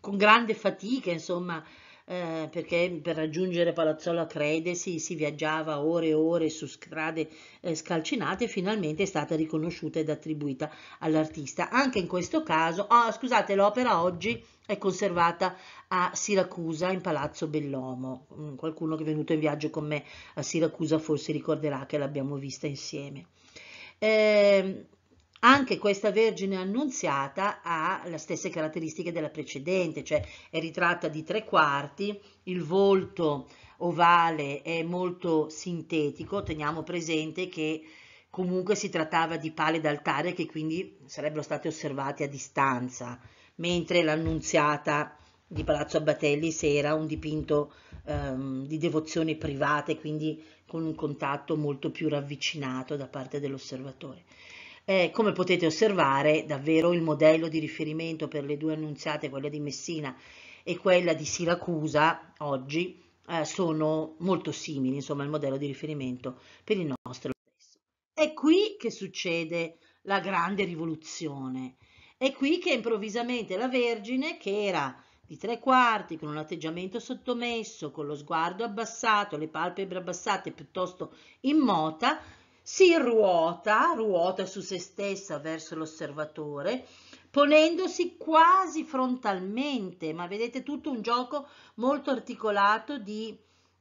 con grande fatica, insomma, eh, perché per raggiungere Palazzola Crede si, si, viaggiava ore e ore su strade eh, scalcinate, finalmente è stata riconosciuta ed attribuita all'artista. Anche in questo caso, oh, scusate, l'opera oggi è conservata a Siracusa in Palazzo Bellomo. Mm, qualcuno che è venuto in viaggio con me a Siracusa forse ricorderà che l'abbiamo vista insieme. Eh, anche questa Vergine annunziata ha le stesse caratteristiche della precedente, cioè è ritratta di tre quarti, il volto ovale è molto sintetico, teniamo presente che comunque si trattava di pale d'altare che quindi sarebbero state osservate a distanza, mentre l'annunziata di Palazzo Abbatelli era un dipinto ehm, di devozione privata e quindi con un contatto molto più ravvicinato da parte dell'osservatore. Eh, come potete osservare, davvero il modello di riferimento per le due annunziate, quella di Messina e quella di Siracusa, oggi, eh, sono molto simili, insomma, il modello di riferimento per il nostro stesso. È qui che succede la grande rivoluzione. È qui che improvvisamente la Vergine, che era di tre quarti, con un atteggiamento sottomesso, con lo sguardo abbassato, le palpebre abbassate piuttosto immota, si ruota, ruota su se stessa verso l'osservatore, ponendosi quasi frontalmente, ma vedete tutto un gioco molto articolato di,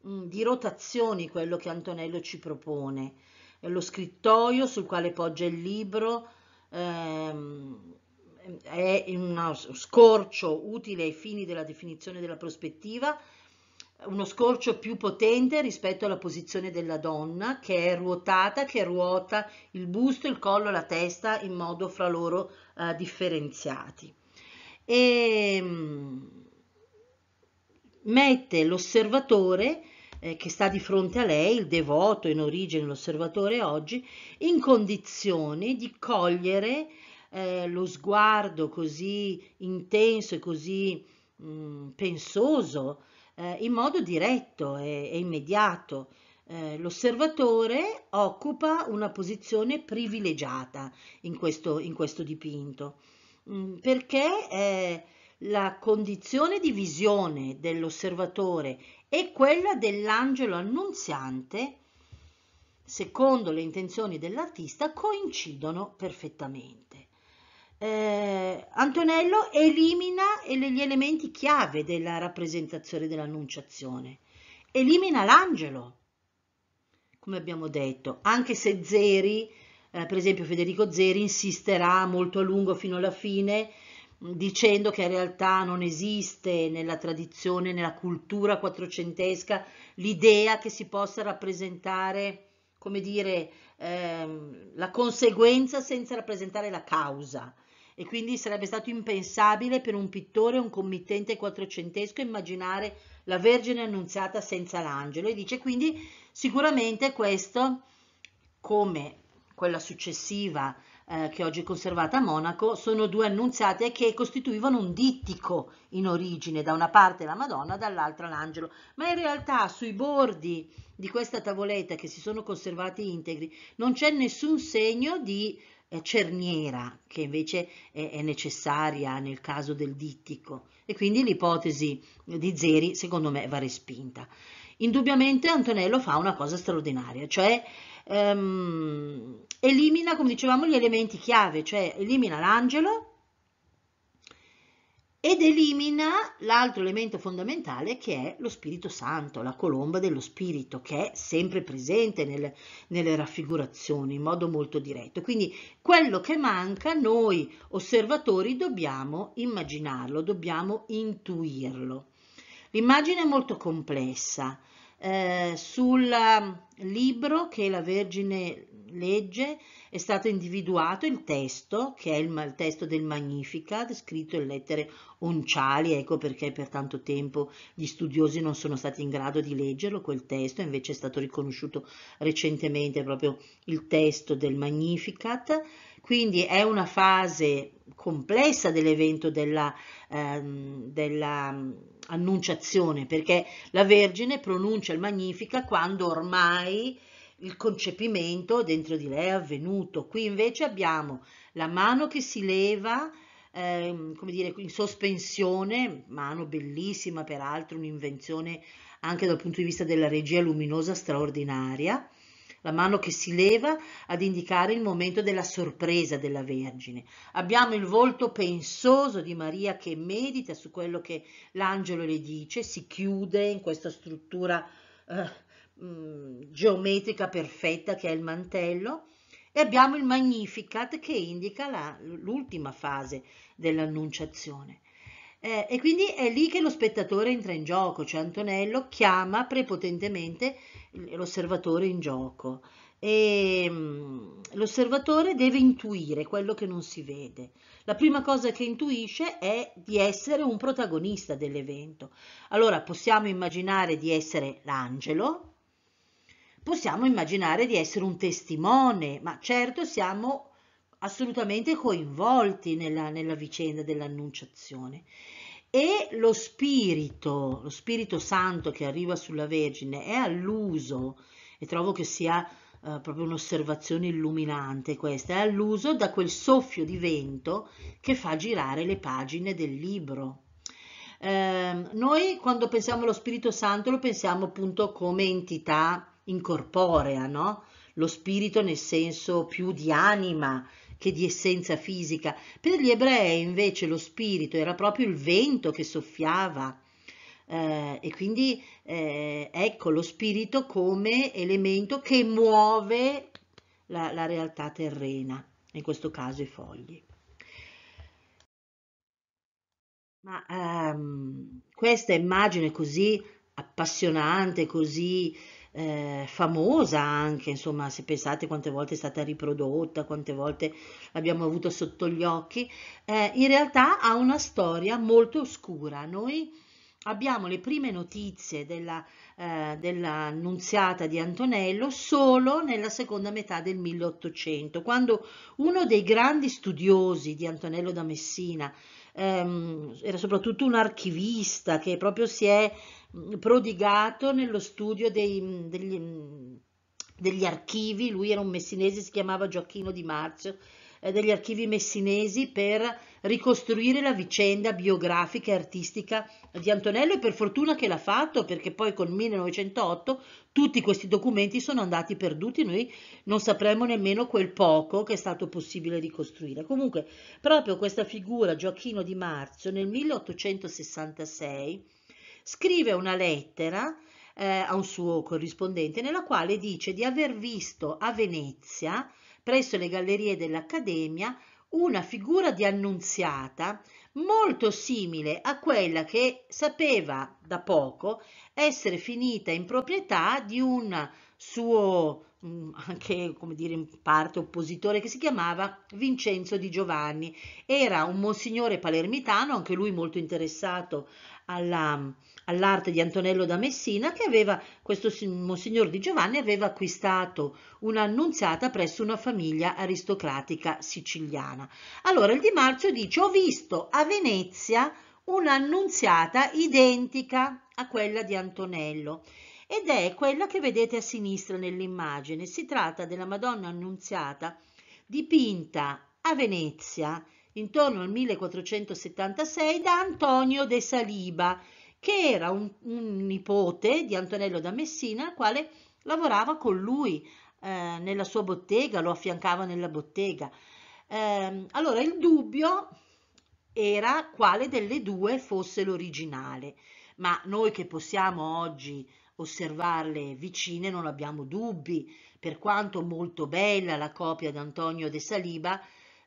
mm, di rotazioni, quello che Antonello ci propone. È lo scrittoio sul quale poggia il libro ehm, è uno scorcio utile ai fini della definizione della prospettiva, uno scorcio più potente rispetto alla posizione della donna che è ruotata, che ruota il busto, il collo, la testa in modo fra loro eh, differenziati. E ehm, mette l'osservatore eh, che sta di fronte a lei, il devoto in origine, l'osservatore oggi, in condizioni di cogliere eh, lo sguardo così intenso e così mh, mm, pensoso eh, in modo diretto e, e immediato. Eh, l'osservatore occupa una posizione privilegiata in questo, in questo dipinto, mm, perché eh, la condizione di visione dell'osservatore e quella dell'angelo annunziante, secondo le intenzioni dell'artista, coincidono perfettamente eh, Antonello elimina gli elementi chiave della rappresentazione dell'annunciazione, elimina l'angelo, come abbiamo detto, anche se Zeri, eh, per esempio Federico Zeri, insisterà molto a lungo fino alla fine dicendo che in realtà non esiste nella tradizione, nella cultura quattrocentesca l'idea che si possa rappresentare, come dire, ehm, la conseguenza senza rappresentare la causa e quindi sarebbe stato impensabile per un pittore un committente quattrocentesco immaginare la Vergine annunziata senza l'angelo e dice quindi sicuramente questo come quella successiva eh, che oggi è conservata a Monaco sono due annunziate che costituivano un dittico in origine da una parte la Madonna dall'altra l'angelo ma in realtà sui bordi di questa tavoletta che si sono conservati integri non c'è nessun segno di cerniera che invece è, necessaria nel caso del dittico e quindi l'ipotesi di Zeri secondo me va respinta. Indubbiamente Antonello fa una cosa straordinaria, cioè ehm, elimina, come dicevamo, gli elementi chiave, cioè elimina l'angelo ed elimina l'altro elemento fondamentale che è lo Spirito Santo, la colomba dello Spirito, che è sempre presente nel, nelle raffigurazioni in modo molto diretto. Quindi quello che manca noi osservatori dobbiamo immaginarlo, dobbiamo intuirlo. L'immagine è molto complessa, eh, sul um, libro che la Vergine legge è stato individuato il testo, che è il, il testo del Magnificat, scritto in lettere onciali, ecco perché per tanto tempo gli studiosi non sono stati in grado di leggerlo quel testo, invece è stato riconosciuto recentemente proprio il testo del Magnificat, quindi è una fase complessa dell'evento della, ehm, dell'annunciazione, mm, perché la Vergine pronuncia il Magnifica quando ormai il concepimento dentro di lei è avvenuto. Qui invece abbiamo la mano che si leva, ehm, come dire, in sospensione, mano bellissima peraltro, un'invenzione anche dal punto di vista della regia luminosa straordinaria, la mano che si leva ad indicare il momento della sorpresa della Vergine. Abbiamo il volto pensoso di Maria che medita su quello che l'angelo le dice, si chiude in questa struttura eh, mm, geometrica perfetta che è il mantello e abbiamo il Magnificat che indica l'ultima fase dell'annunciazione. Eh, e quindi è lì che lo spettatore entra in gioco, cioè Antonello chiama prepotentemente l'osservatore in gioco e ehm, l'osservatore deve intuire quello che non si vede. La prima cosa che intuisce è di essere un protagonista dell'evento. Allora possiamo immaginare di essere l'angelo, possiamo immaginare di essere un testimone, ma certo siamo assolutamente coinvolti nella, nella vicenda dell'annunciazione e lo spirito, lo spirito santo che arriva sulla Vergine è all'uso e trovo che sia eh, proprio un'osservazione illuminante questa, è all'uso da quel soffio di vento che fa girare le pagine del libro. Eh, noi quando pensiamo allo Spirito Santo lo pensiamo appunto come entità incorporea, no? Lo spirito nel senso più di anima, che di essenza fisica, per gli ebrei invece lo spirito era proprio il vento che soffiava. Eh, e quindi eh, ecco lo spirito come elemento che muove la, la realtà terrena, in questo caso i fogli. Ma ehm, questa immagine così appassionante, così eh, famosa anche, insomma, se pensate quante volte è stata riprodotta, quante volte l'abbiamo avuta sotto gli occhi, eh, in realtà ha una storia molto oscura. Noi abbiamo le prime notizie della, eh, dell'annunziata di Antonello solo nella seconda metà del 1800, quando uno dei grandi studiosi di Antonello da Messina, ehm, era soprattutto un archivista che proprio si è Mm, prodigato nello studio dei, mm, degli, mm, degli archivi, lui era un messinese, si chiamava Gioacchino Di Marzio, eh, degli archivi messinesi per ricostruire la vicenda biografica e artistica di Antonello e per fortuna che l'ha fatto perché poi col 1908 tutti questi documenti sono andati perduti, noi non sapremo nemmeno quel poco che è stato possibile ricostruire. Comunque proprio questa figura Gioacchino di Marzio nel 1866 scrive una lettera eh, a un suo corrispondente nella quale dice di aver visto a Venezia, presso le gallerie dell'Accademia, una figura di annunziata molto simile a quella che sapeva da poco essere finita in proprietà di un suo mm, anche come dire in parte oppositore che si chiamava Vincenzo di Giovanni era un monsignore palermitano anche lui molto interessato alla, all'arte di Antonello da Messina che aveva, questo Monsignor Di Giovanni aveva acquistato un'annunziata presso una famiglia aristocratica siciliana. Allora il Di Marzio dice ho visto a Venezia un'annunziata identica a quella di Antonello ed è quella che vedete a sinistra nell'immagine. Si tratta della Madonna Annunziata dipinta a Venezia intorno al 1476 da Antonio de Saliba, che era un, un nipote di Antonello da Messina, il quale lavorava con lui eh, nella sua bottega, lo affiancava nella bottega. Eh, allora il dubbio era quale delle due fosse l'originale, ma noi che possiamo oggi osservarle vicine non abbiamo dubbi, per quanto molto bella la copia di Antonio de Saliba,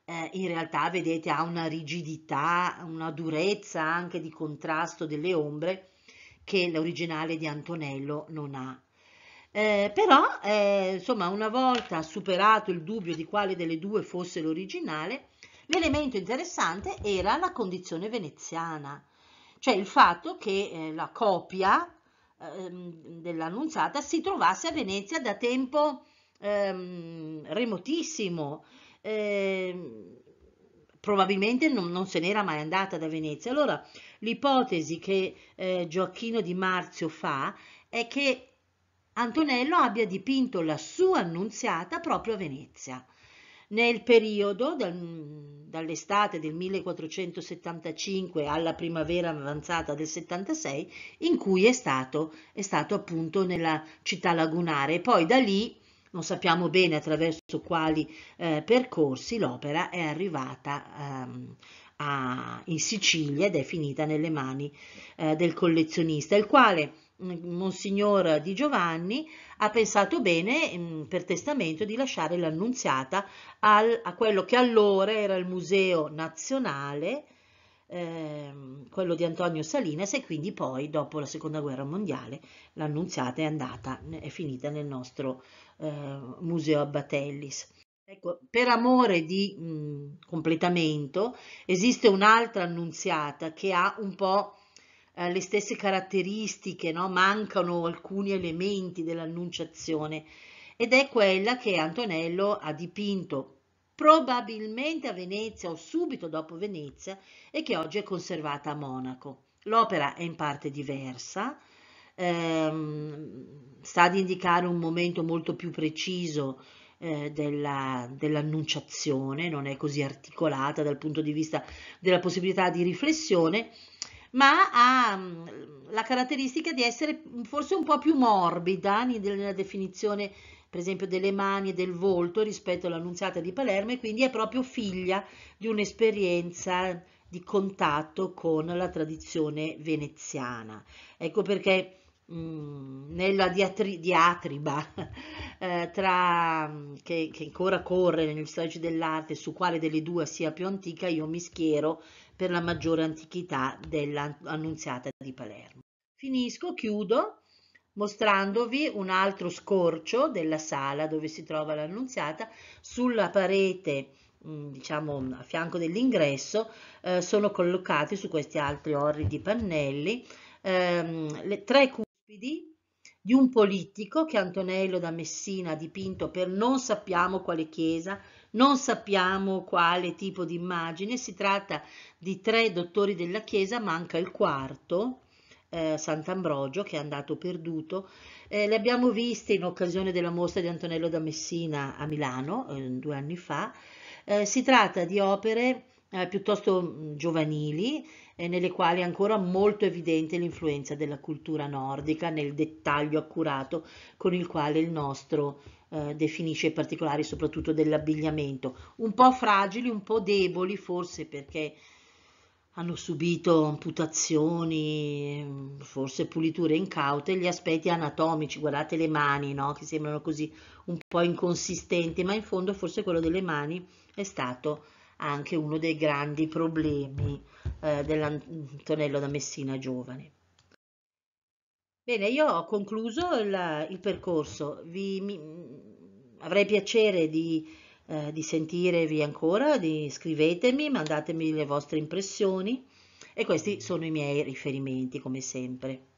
eh, in realtà vedete ha una rigidità, una durezza anche di contrasto delle ombre che l'originale di Antonello non ha. Eh, però, eh, insomma, una volta superato il dubbio di quale delle due fosse l'originale, l'elemento interessante era la condizione veneziana, cioè il fatto che eh, la copia ehm, dell'Annunziata si trovasse a Venezia da tempo ehm, remotissimo, Ehm, probabilmente non, non se n'era mai andata da Venezia. Allora l'ipotesi che eh, Gioacchino di Marzio fa è che Antonello abbia dipinto la sua annunziata proprio a Venezia. Nel periodo dal, dall'estate del 1475 alla primavera avanzata del 76, in cui è stato, è stato appunto nella città lagunare, e poi da lì non sappiamo bene attraverso quali eh, percorsi l'opera è arrivata ehm, a, in Sicilia ed è finita nelle mani eh, del collezionista, il quale mm, Monsignor Di Giovanni ha pensato bene mm, per testamento di lasciare l'annunziata al, a quello che allora era il Museo Nazionale, eh, quello di Antonio Salinas e quindi poi dopo la Seconda Guerra Mondiale l'annunziata è andata, è finita nel nostro Museo eh, Museo Abbatellis. Ecco, per amore di mh, completamento esiste un'altra annunziata che ha un po' eh, le stesse caratteristiche, no? mancano alcuni elementi dell'annunciazione ed è quella che Antonello ha dipinto probabilmente a Venezia o subito dopo Venezia e che oggi è conservata a Monaco. L'opera è in parte diversa, ehm, sta ad indicare un momento molto più preciso eh, della, dell'annunciazione, non è così articolata dal punto di vista della possibilità di riflessione, ma ha mm, la caratteristica di essere forse un po' più morbida nella definizione per esempio delle mani e del volto rispetto all'annunziata di Palermo e quindi è proprio figlia di un'esperienza di contatto con la tradizione veneziana. Ecco perché Mm, nella diatri, diatriba eh, tra, mm, che, che, ancora corre negli saggi dell'arte su quale delle due sia più antica, io mi schiero per la maggiore antichità dell'Annunziata di Palermo. Finisco, chiudo mostrandovi un altro scorcio della sala dove si trova l'Annunziata sulla parete mm, diciamo a fianco dell'ingresso eh, sono collocati su questi altri orridi pannelli ehm, le tre lividi di un politico che Antonello da Messina ha dipinto per non sappiamo quale chiesa, non sappiamo quale tipo di immagine, si tratta di tre dottori della chiesa, manca il quarto, eh, Sant'Ambrogio che è andato perduto. Eh, le abbiamo viste in occasione della mostra di Antonello da Messina a Milano eh, due anni fa. Eh, si tratta di opere eh, piuttosto mm, giovanili, eh, nelle quali è ancora molto evidente l'influenza della cultura nordica nel dettaglio accurato con il quale il nostro eh, definisce i particolari soprattutto dell'abbigliamento, un po' fragili, un po' deboli forse perché hanno subito amputazioni, mm, forse puliture incaute, gli aspetti anatomici, guardate le mani, no? che sembrano così un po' inconsistenti, ma in fondo forse quello delle mani è stato anche uno dei grandi problemi eh, dell'Antonello da Messina giovane. Bene, io ho concluso il, il percorso, vi, mi, avrei piacere di, eh, di sentirvi ancora, di, scrivetemi, mandatemi le vostre impressioni e questi sono i miei riferimenti come sempre.